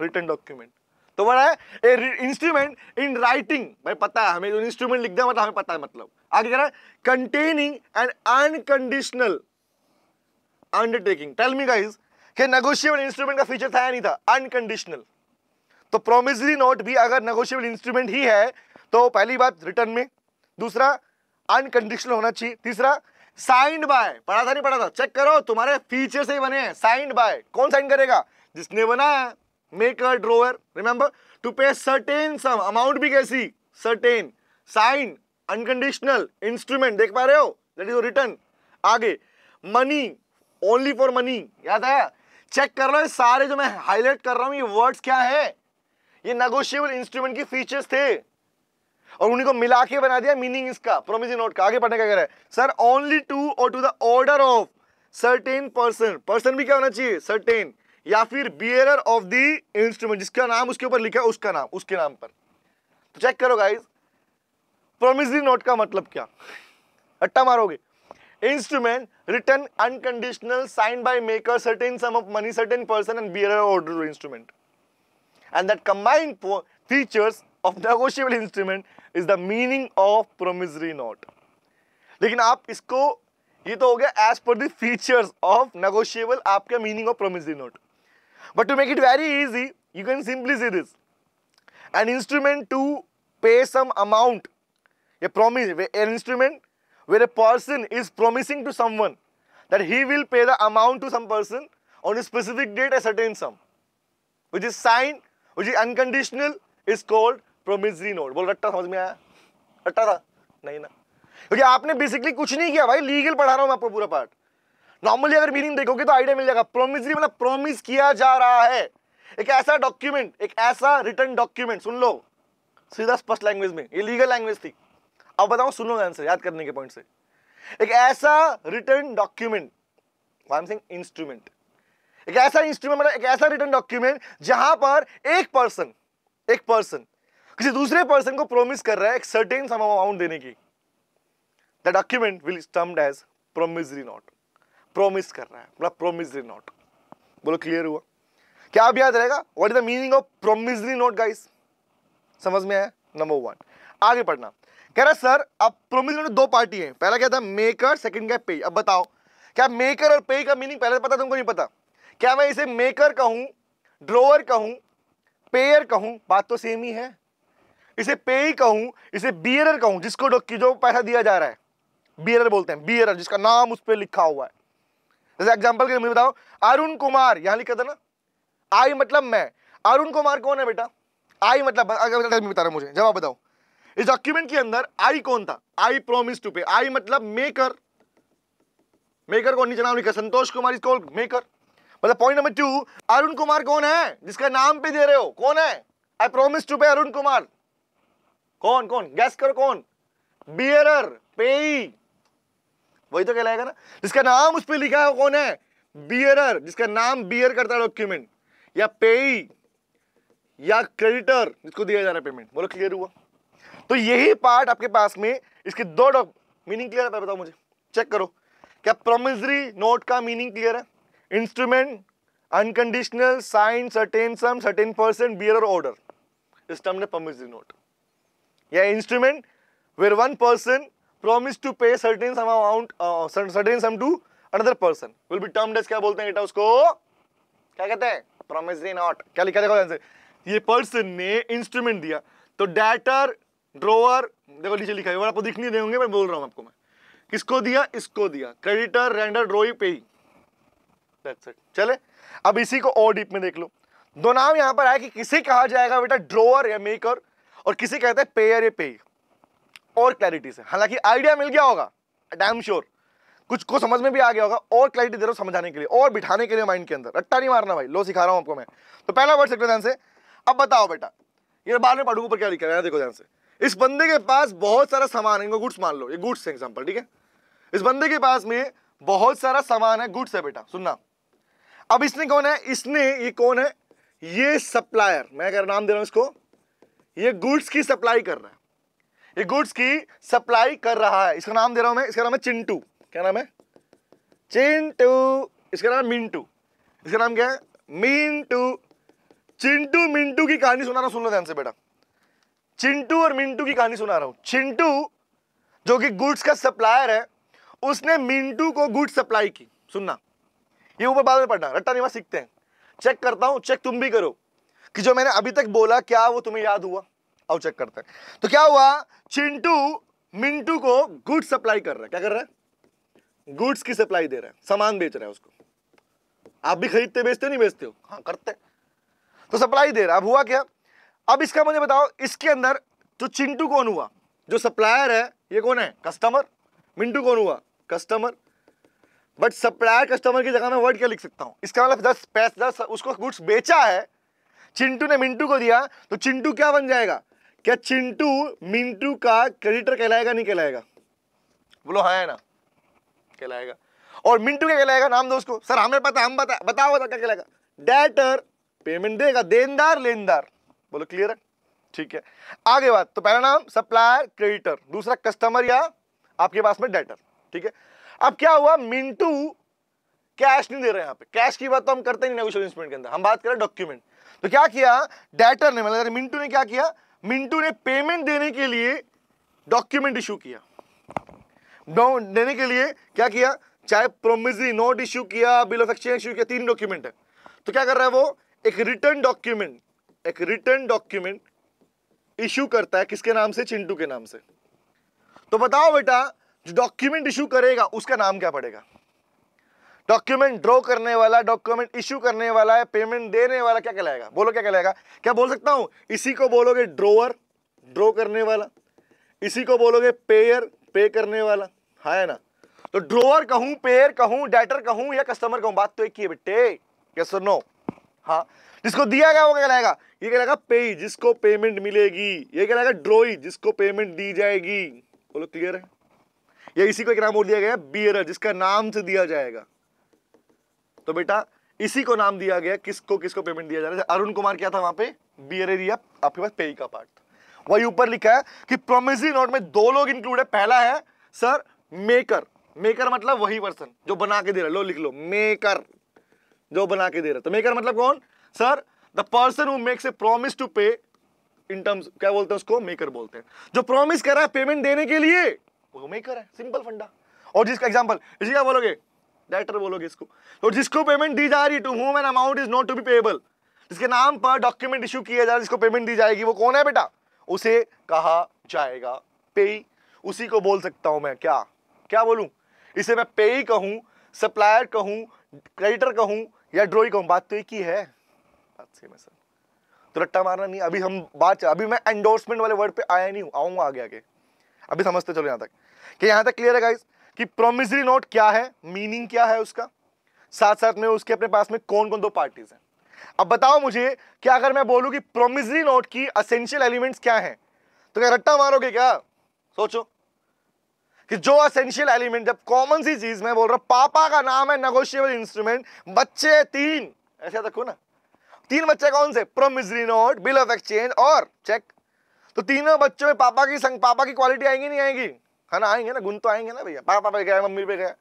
written document तो बड़ा है इंस्ट्रूमेंट इन राइटिंग भाई पता है हमें इंस्ट्रूमेंट लिख दिया मतलब हमें पता है मतलब आगे कह रहा है containing an unconditional undertaking tell me guys के नेगोशिएबल इंस्ट्रूमेंट का फीचर था या नहीं था अनकंडीशनल तो प्रोमिसरी नोट भी अगर नेगोशिएबल इंस्ट्रूमेंट ही है तो पहली बात रिटर्न में दूसरा अनकंडीशनल होना चाहिए तीसरा साइंड बाय पढ़ा था नहीं पढ़ा था चेक करो तुम्हारे फीचर से ही बने हैं साइंड बाय कौन साइन करेगा जिसने बनाया maker drawer remember to pay certain sum amount भी कैसी certain sign unconditional instrument देख पा रहे हो that is written आगे money only for money याद आया चेक कर रहा है सारे जो मैं हाईलाइट कर रहा हूं ये वर्ड्स क्या है ये नेगोशिएबल इंस्ट्रूमेंट की फीचर्स थे और उन्हीं को मिला के बना दिया मीनिंग इसका प्रोमिसी नोट का आगे पढ़ने का कह रहा है सर ओनली टू और to the order of certain person person भी क्या होना चाहिए सर्टेन या फिर बियर ऑफ द इंस्ट्रूमेंट जिसका नाम उसके ऊपर लिखा है उसका नाम उसके नाम पर तो चेक करो गाइज प्रोमिसरी नोट का मतलब क्या अट्टा मारोगे instrument written unconditional sign by maker certain sum of money certain person and bearer order instrument and that combined features of negotiable instrument is the meaning of promissory note लेकिन आप इसको ये तो हो गया as per features of negotiable आपका meaning of promissory note But to make it very easy, you can simply see this. An instrument to pay some amount, a promise, an instrument where a person is promising to someone that he will pay the amount to some person on a specific date a certain sum, which is signed, which is unconditional, is called promissory note bol ratta samajh mein aaya ratta tha nahi na kyunki aapne basically kuch nahi kiya bhai legal padha raha hu main aapko pura part normally अगर meaning देखोगे तो idea मिल जाएगा promissory मतलब promise किया जा रहा है एक ऐसा डॉक्यूमेंट एक ऐसा रिटर्न डॉक्यूमेंट सुन लो सीधा स्पष्ट लैंग्वेज में ये लीगल लैंग्वेज थी अब बताओ सुन लो आंसर याद करने के पॉइंट से एक ऐसा रिटर्न डॉक्यूमेंट इंस्ट्रूमेंट एक ऐसा इंस्ट्रूमेंट मतलब एक ऐसा रिटर्न डॉक्यूमेंट जहां पर एक पर्सन एक पर्सन किसी दूसरे पर्सन को प्रोमिस कर रहा है एक सर्टेन सम अमाउंट देने की the document will termed as promissory note promise कर रहा है मतलब प्रोमिसरी नोट बोलो क्लियर हुआ क्या आप याद रहेगा what is the meaning of promissory note guys समझ में आया नंबर वन आगे पढ़ना कह रहा सर अब प्रोमिस नोट दो पार्टी है पहला क्या था मेकर सेकंड क्या पे अब बताओ क्या मेकर और पे का मीनिंग पहले पता तुमको नहीं पता क्या मैं इसे मेकर कहूं ड्रोवर कहूं पेयर कहूं बात तो सेम ही है इसे पे ही कहूं इसे बियरर कहूं जिसको जो पैसा दिया जा रहा है बियरर बोलते हैं बियरर जिसका नाम उस पर लिखा हुआ है जैसे एग्जाम्पल के मुझे बताओ अरुण कुमार यहाँ लिखा था ना आई मतलब मैं अरुण कुमार कौन है बेटा आई मतलब बता रहा मुझे जवाब बताओ इस डॉक्यूमेंट के अंदर आई कौन था आई प्रोमिस टू पे आई मतलब मेकर मेकर कौन नीचे नाम लिखा Santosh Kumar is called maker मतलब point number two Arun Kumar कौन है जिसका नाम पे दे रहे हो कौन है आई promise to pay Arun Kumar कौन कौन गैस करो कौन बियर पेई वही तो कहलाएगा ना जिसका नाम उस पर लिखा है कौन है बियरर जिसका नाम बियर करता है डॉक्यूमेंट या पेई या क्रेडिटर जिसको दिया जा रहा है पेमेंट बोलो क्लियर हुआ तो यही पार्ट आपके पास में इसके दो डॉक मीनिंग क्लियर है बताओ मुझे चेक करो क्या प्रोमिजरी नोट का मीनिंग क्लियर है instrument unconditional sign certain sum certain person bearer order इस टर्म ने प्रोमिजरी नोट या instrument where one person promise to pay certain sum amount uh, certain sum to another person will be termed as क्या बोलते हैं बेटा उसको क्या कहते हैं promissory note क्या लिखा देखो आंसर ये पर्सन ने इंस्ट्रूमेंट दिया तो डेटर ड्रोअर देखो नीचे लिखा है आपको दिख नहीं रहे मैं बोल रहा हूँ आपको मैं किसको दिया इसको दिया क्रेडिटर रेंडर ड्रोई पे चले अब इसी को और डीप में देख लो दो नाम यहां पर आया कि किसे कहा जाएगा बेटा ड्रोअर या मेकर और किसे कहते हैं पेयर या पेई और क्लैरिटी से हालांकि आइडिया मिल गया होगा डैम श्योर कुछ को समझ में भी आ गया होगा और क्लैरिटी दे रहा हूँ समझाने के लिए और बिठाने के लिए माइंड के अंदर रट्टा नहीं मारना भाई लो सिखा रहा हूँ आपको मैं तो पहला वर्ड सेक्टर ध्यान से अब बताओ बेटा ये बाद में पढ़ू पर क्या लिखा है देखो ध्यान से इस बंदे के पास बहुत सारा सामान है इनको गुड्स मान लो ये गुड्स है एग्जाम्पल ठीक है इस बंदे के पास में बहुत सारा सामान है गुड्स है बेटा सुनना अब इसने कौन है इसने ये कौन है ये सप्लायर मैं अगर नाम दे रहा हूँ इसको ये गुड्स की सप्लाई कर रहा है ये गुड्स की सप्लाई कर रहा है इसका नाम दे रहा हूँ मैं इसका नाम है चिंटू क्या नाम है चिंटू इसका नाम मिंटू इसका नाम क्या है मिंटू चिंटू मिंटू की कहानी सुना रहा हूं सुन लो ध्यान से बेटा चिंटू और मिंटू की कहानी सुना रहा हूँ चिंटू जो कि गुड्स का सप्लायर है उसने मिंटू को गुड्स सप्लाई की सुनना ये ऊपर बाद में पढ़ना रट्टा निवास सीखते हैं चेक करता हूं चेक तुम भी करो कि जो मैंने अभी तक बोला क्या वो तुम्हें याद हुआ अब चेक करते हैं तो क्या हुआ चिंटू मिंटू को गुड्स सप्लाई कर रहा है क्या कर रहा है गुड्स की सप्लाई दे रहा है सामान बेच रहा है उसको आप भी खरीदते बेचते नहीं बेचते हो हाँ करते तो सप्लाई दे रहा अब हुआ क्या अब इसका मुझे बताओ इसके अंदर जो चिंटू कौन हुआ जो सप्लायर है ये कौन है कस्टमर मिंटू कौन हुआ कस्टमर बट सप्लायर कस्टमर की जगह मैं वर्ड क्या लिख सकता हूं इसका मतलब दस पैस दस उसको गुड्स बेचा है चिंटू ने मिंटू को दिया तो चिंटू क्या बन जाएगा क्या चिंटू मिंटू का क्रेडिटर कहलाएगा नहीं कहलाएगा बोलो हाँ है ना कहलाएगा और मिंटू क्या कहलाएगा नाम दो उसको सर हमें पता हम बता बताओ तो क्या कहलाएगा डेटर पेमेंट देगा देनदार लेनदार बोलो क्लियर है ठीक है आगे बात तो पहला नाम सप्लायर क्रेडिटर दूसरा कस्टमर या आपके पास में डेटर ठीक है अब क्या हुआ मिंटू कैश नहीं दे रहे यहाँ पे कैश की बात तो हम करते नहीं नेगोशियल के अंदर हम बात करें डॉक्यूमेंट तो क्या किया डेटर ने मतलब मिंटू ने क्या किया मिंटू ने पेमेंट देने के लिए डॉक्यूमेंट इशू किया देने के लिए क्या किया चाहे प्रोमिजरी नोट इशू किया बिल ऑफ एक्सचेंज इशू किया तीन डॉक्यूमेंट है तो क्या कर रहा है वो एक रिटर्न डॉक्यूमेंट एक रिटर्न डॉक्यूमेंट इशू करता है किसके नाम से चिंटू के नाम से तो बताओ बेटा जो डॉक्यूमेंट इशू करेगा उसका नाम क्या पड़ेगा डॉक्यूमेंट ड्रॉ करने वाला डॉक्यूमेंट इश्यू करने वाला है पेमेंट देने वाला क्या कहलाएगा बोलो क्या कहलाएगा क्या बोल सकता हूँ इसी को बोलोगे ड्रोअर ड्रॉ करने वाला इसी को बोलोगे पेयर पे करने वाला हाँ है ना तो ड्रोअर कहूं पेयर कहूं डेटर कहूं या कस्टमर कहूं बात तो एक ही है बेटे यस नो हाँ जिसको दिया गया वो क्या कहलाएगा ये कहलाएगा पेई जिसको पेमेंट मिलेगी ये कहलाएगा ड्रोई जिसको पेमेंट दी जाएगी बोलो क्लियर है या इसी को एक नाम बोल दिया गया बियर जिसका नाम से दिया जाएगा तो बेटा इसी को नाम दिया गया किसको किसको पेमेंट दिया जा रहा है अरुण कुमार क्या था वहां पे बीएरए दिया आपके पास पेई का पार्ट वही ऊपर लिखा है कि प्रोमिसरी नोट में दो लोग इंक्लूड है पहला है सर मेकर मेकर मतलब वही पर्सन जो बना के दे रहा लो लिख लो मेकर जो बना के दे रहा तो मेकर मतलब कौन sir the person who makes a promise to pay in terms क्या बोलते हैं उसको मेकर बोलते हैं जो प्रोमिस कर रहा है पेमेंट देने के लिए वो मेकर है सिंपल फंडा और जिसका एग्जाम्पल इसी क्या बोलोगे डेटर बोलोगे इसको तो जिसको पेमेंट दी जा रही to whom an amount is not to be payable जिसके नाम पर डॉक्यूमेंट इशू किया जा रहा है जिसको पेमेंट दी जाएगी वो कौन है बेटा उसे कहा जाएगा पे उसी को बोल सकता हूं मैं क्या क्या बोलूं इसे मैं पे ही कहूं सप्लायर कहूं क्रेडिटर कहूं या ड्रॉई कहूं बात तो एक ही है बात सेम है सर तो रट्टा मारना नहीं अभी हम बात अभी मैं एंडोर्समेंट वाले वर्ड पे आया नहीं हूं आऊंगा आगे आगे अभी समझते चलो यहां तक कि यहां तक क्लियर है गाइस कि प्रोमिजरी नोट क्या है मीनिंग क्या है उसका साथ साथ में उसके अपने पास में कौन कौन दो पार्टीज हैं अब बताओ मुझे क्या अगर मैं बोलूं कि प्रोमिजरी नोट की असेंशियल एलिमेंट्स क्या हैं तो क्या रट्टा मारोगे क्या सोचो कि जो असेंशियल एलिमेंट जब कॉमन सी चीज मैं बोल रहा हूं पापा का नाम है नगोशियबल इंस्ट्रूमेंट बच्चे तीन ऐसे रखो ना तीन बच्चे कौन से promissory note bill of exchange और चेक तो तीनों बच्चों में पापा की संग पापा की क्वालिटी आएंगी नहीं आएगी खाना आएंगे ना गुन तो आएंगे ना भैया पापा पे गया मम्मी पे गया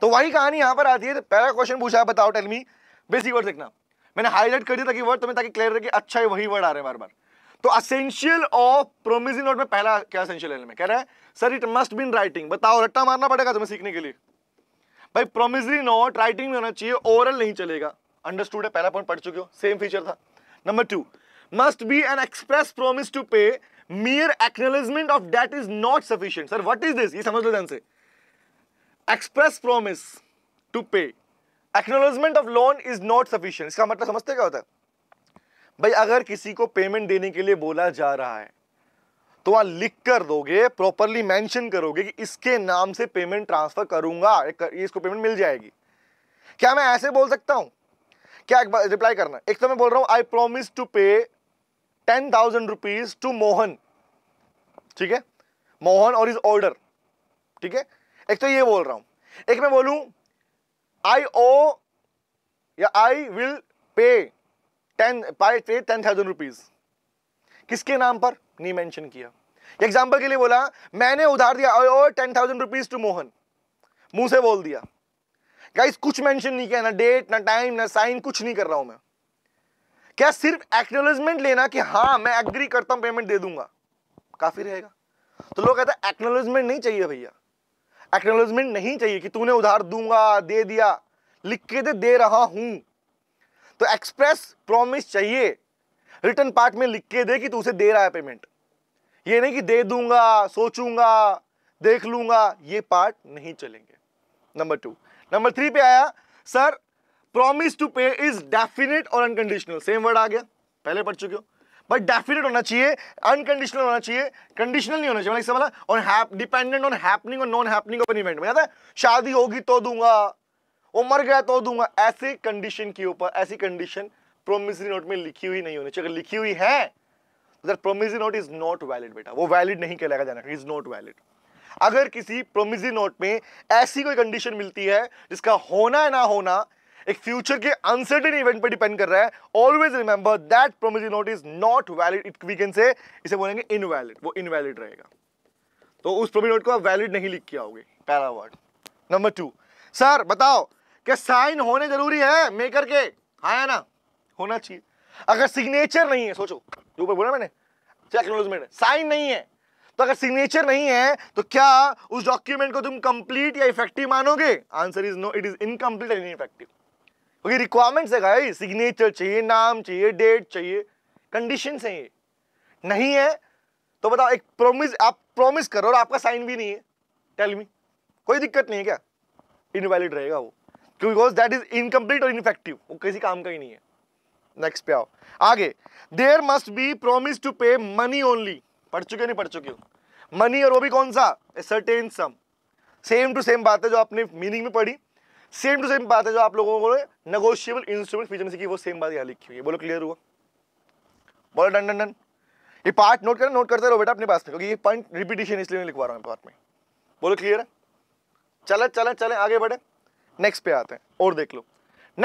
तो वही कहानी यहाँ पर आती है तो पहला क्वेश्चन पूछा बताओ टेल मी बेसिक वर्ड देखना मैंने हाईलाइट कर दिया ताकि वर्ड तुम्हें ताकि क्लियर रहे अच्छा है वही वर्ड आ रहे बार बार तो असेंशियल ऑफ प्रोमिजिंग नोट में पहला क्या असेंशियल एलिमेंट कह रहे हैं sir it must been writing बताओ रट्टा मारना पड़ेगा तुम्हें सीखने के लिए भाई प्रोमिजरी नोट राइटिंग में होना चाहिए ओरल नहीं चलेगा अंडरस्टूड है पहला पॉइंट पढ़ चुके हो सेम फीचर था number two must be an express promise to pay mere acknowledgement of that is not sufficient sir what is this ye samajh lo jan se express promise to pay acknowledgement of loan is not sufficient इसका मतलब समझते क्या होता है भाई अगर किसी को पेमेंट देने के लिए बोला जा रहा है तो वहाँ लिख कर दोगे प्रॉपरली मेंशन करोगे कि इसके नाम से पेमेंट ट्रांसफर करूंगा इसको पेमेंट मिल जाएगी क्या मैं ऐसे बोल सकता हूं क्या एक रिप्लाई करना एक तो मैं बोल रहा हूं I promise to pay ten thousand rupees to Mohan ठीक है मोहन और इज ऑर्डर ठीक है एक तो ये बोल रहा हूं एक मैं बोलू आई ओ या आई विल पे टेन पाई पे टेन थाउजेंड रुपीज किसके नाम पर नहीं मेंशन किया एग्जाम्पल के लिए बोला मैंने उधार दिया I owe ten thousand rupees to Mohan मुंह से बोल दिया गाइस कुछ मेंशन नहीं किया ना डेट ना टाइम ना साइन कुछ नहीं कर रहा हूं मैं क्या सिर्फ एक्नोलेजमेंट लेना कि हाँ मैं एग्री करता हूं पेमेंट दे दूंगा काफ़ी रहेगा तो लोग कहते हैं एक्नोलेजमेंट नहीं चाहिए भैया एक्नोलेजमेंट नहीं चाहिए कि तूने उधार दूंगा दे दिया लिख के दे दे रहा हूं तो एक्सप्रेस प्रॉमिस चाहिए रिटर्न पार्ट में लिख के दे कि तू उसे दे रहा है पेमेंट ये नहीं कि दे दूंगा सोचूंगा देख लूंगा ये पार्ट नहीं चलेंगे नंबर टू नंबर थ्री पे आया sir promise to pay is definite और अनकंडीशनल सेम वर्ड आ गया पहले पढ़ चुके हो बट डेफिनेट होना चाहिए अनकंडीशनल होना चाहिए कंडीशनल नहीं होना चाहिए मतलब और डिपेंडेंट ऑन हैपनिंग और नॉन हैपनिंग ओपन इवेंट में याद है शादी होगी तो दूंगा वो मर गया तो दूंगा ऐसे कंडीशन के ऊपर ऐसी कंडीशन प्रोमिसरी नोट में लिखी हुई नहीं होनी चाहिए अगर लिखी हुई है तो promissory note is not valid बेटा वो वैलिड नहीं कहलाएगा जाना इज नॉट वैलिड अगर किसी प्रोमिसरी नोट में ऐसी कोई कंडीशन मिलती है जिसका होना ना होना एक फ्यूचर के अनसर्टेन इवेंट पर डिपेंड कर रहा है always remember that promissory note is not valid it we can say इसे बोलेंगे इनवैलिड वो इनवैलिड रहेगा तो उस प्रोमिसरी नोट को आप वैलिड नहीं लिख के आओगे पहला वर्ड नंबर टू सर बताओ क्या साइन होने जरूरी है मेकर के हाँ या ना होना चाहिए अगर सिग्नेचर नहीं है सोचो जो ऊपर बोला मैंने एक्नोलॉजमेंट साइन नहीं है तो अगर सिग्नेचर नहीं है तो क्या उस डॉक्यूमेंट को तुम कंप्लीट या इफेक्टिव मानोगे answer is no it is incomplete and effective okay requirements है गाइस सिग्नेचर चाहिए नाम चाहिए डेट चाहिए कंडीशन है ये नहीं है तो बताओ एक प्रॉमिस आप प्रोमिस करो और आपका साइन भी नहीं है टेल मी कोई दिक्कत नहीं है क्या इनवैलिड रहेगा वो बिकॉज दैट इज इनकम्प्लीट और इनफेक्टिव वो किसी काम का ही नहीं है नेक्स्ट पे आओ आगे there must be promise to pay money only पढ़ चुके नहीं पढ़ चुके हो मनी और वो भी कौन सा certain sum same to same बात है जो आपने मीनिंग में पढ़ी सेम टू सेम बात है जो आप लोगों को नेगोशियबल इंस्ट्रूमेंट फ्यूचर में सीखी वो सेम बात यहाँ लिखी हुई है बोलो क्लियर हुआ बोलो डन डन डन ये पार्ट नोट करना नोट करते रहो बेटा अपने पास में क्योंकि ये पॉइंट रिपीटेशन इसलिए मैं लिखवा रहा हूँ पार्ट में बोलो क्लियर है चले चले चले आगे बढ़े नेक्स्ट पे आते हैं और देख लो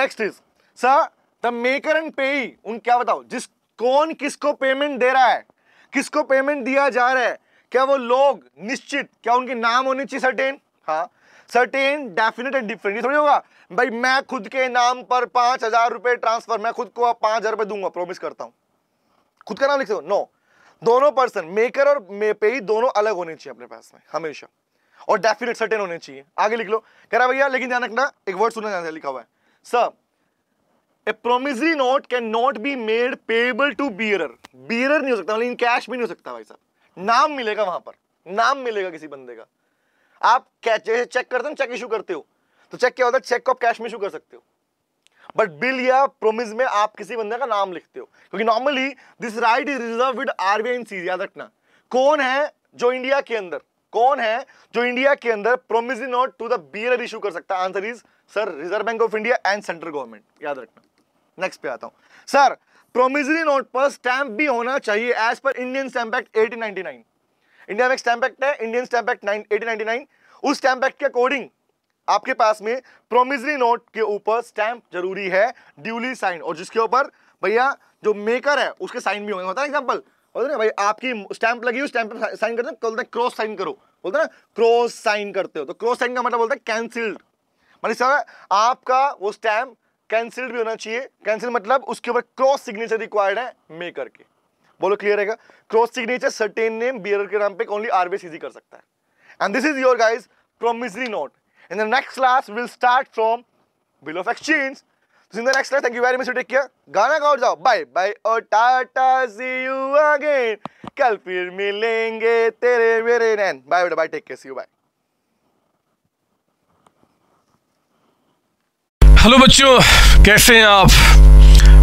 next is sir the maker and पे उन क्या बताओ जिस कौन किसको पेमेंट दे रहा है किसको पेमेंट दिया जा रहा है क्या वो लोग निश्चित क्या उनके नाम होने चाहिए सर्टेन हाँ सर्टेन डेफिनेट एंड डिफरेंट ये थोड़ी होगा भाई मैं खुद के नाम पर पांच हज़ार रुपए ट्रांसफर मैं खुद को आप पांच हज़ार रुपए दूंगा प्रॉमिस करता हूं खुद का नाम लिख सको नो दोनों पर्सन मेकर और मे पे ही दोनों अलग होने चाहिए अपने पास में हमेशा और डेफिनेट सर्टेन होने चाहिए आगे लिख लो कह रहा भैया लेकिन ध्यान रखना एक वर्ड सुनना चाहते लिखा हुआ है sir a promissory note can not be made payable to bearer bearer नहीं हो सकता इन मतलब कैश भी नहीं हो सकता भाई साहब नाम मिलेगा वहां पर नाम मिलेगा किसी बंदे का आप जैसे चेक करते हो चेक इशू करते हो तो चेक क्या होता है चेक को आप कैश में इशू कर सकते हो बट बिल या प्रोमिस में आप किसी बंदे का नाम लिखते हो क्योंकि normally this right is reserved with RBI इन सीज याद रखना कौन है जो इंडिया के अंदर कौन है जो इंडिया के अंदर प्रोमिस नोट टू द बीएलआर इशू कर सकता है answer is sir Reserve Bank of India and central government याद रखना नेक्स्ट पे आता हूं सर प्रोमिसरी नोट पर स्टैंप भी होना चाहिए as per Indian stamp act 1899 India में एक स्टैम्प एक्ट है इंडियन स्टैंप एक्ट एटीन उस स्टैंप एक्ट के अकॉर्डिंग आपके पास में प्रोमिजरी नोट के ऊपर स्टैंप जरूरी है ड्यूली साइन और जिसके ऊपर भैया जो मेकर है उसके साइन भी होंगे होता है एग्जाम्पल बोलते ना भाई आपकी स्टैंप लगी हुई स्टैंप साइन करते हैं बोलते हैं क्रॉस साइन करो बोलते ना क्रॉस साइन करते हो तो क्रॉस साइन का मतलब बोलते हैं कैंसिल्ड मतलब सर आपका वो स्टैंप कैंसिल्ड भी होना चाहिए कैंसिल मतलब उसके ऊपर क्रॉस सिग्नेचर रिक्वायर्ड है मेकर के बोलो क्लियर है cross signature certain name bearer के नाम पे ओनली सीजी कर सकता है and this is your guys promissory note in the next class will start from bill of exchange in the next class thank you very much take care गाना गाओ जाओ बाय बाय और टाटा सी यू अगेन कल फिर मिलेंगे तेरे मेरे नैन बाय बेटा bye take care see you bye hello बच्चों कैसे हैं आप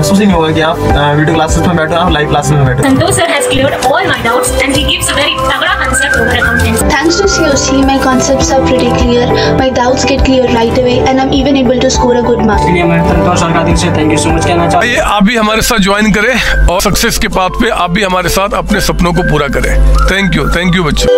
महसूस ही नहीं होगा कि आप वीडियो क्लासेस में बैठे आप लाइव क्लासेस में बैठे Santosh sir has cleared all my doubts and he gives a very तगड़ा आंसर टू मेरे complaints thanks to my my are pretty clear my doubts get clear right away and I am even able to score a good marks इसलिए मैं संतोष sir का दिल से thank you so much कहना चाहता हूं आप भी हमारे साथ ज्वाइन करें और सक्सेस के पाथ पे आप भी हमारे साथ अपने सपनों को पूरा करें थैंक यू थैंक यू बच्चों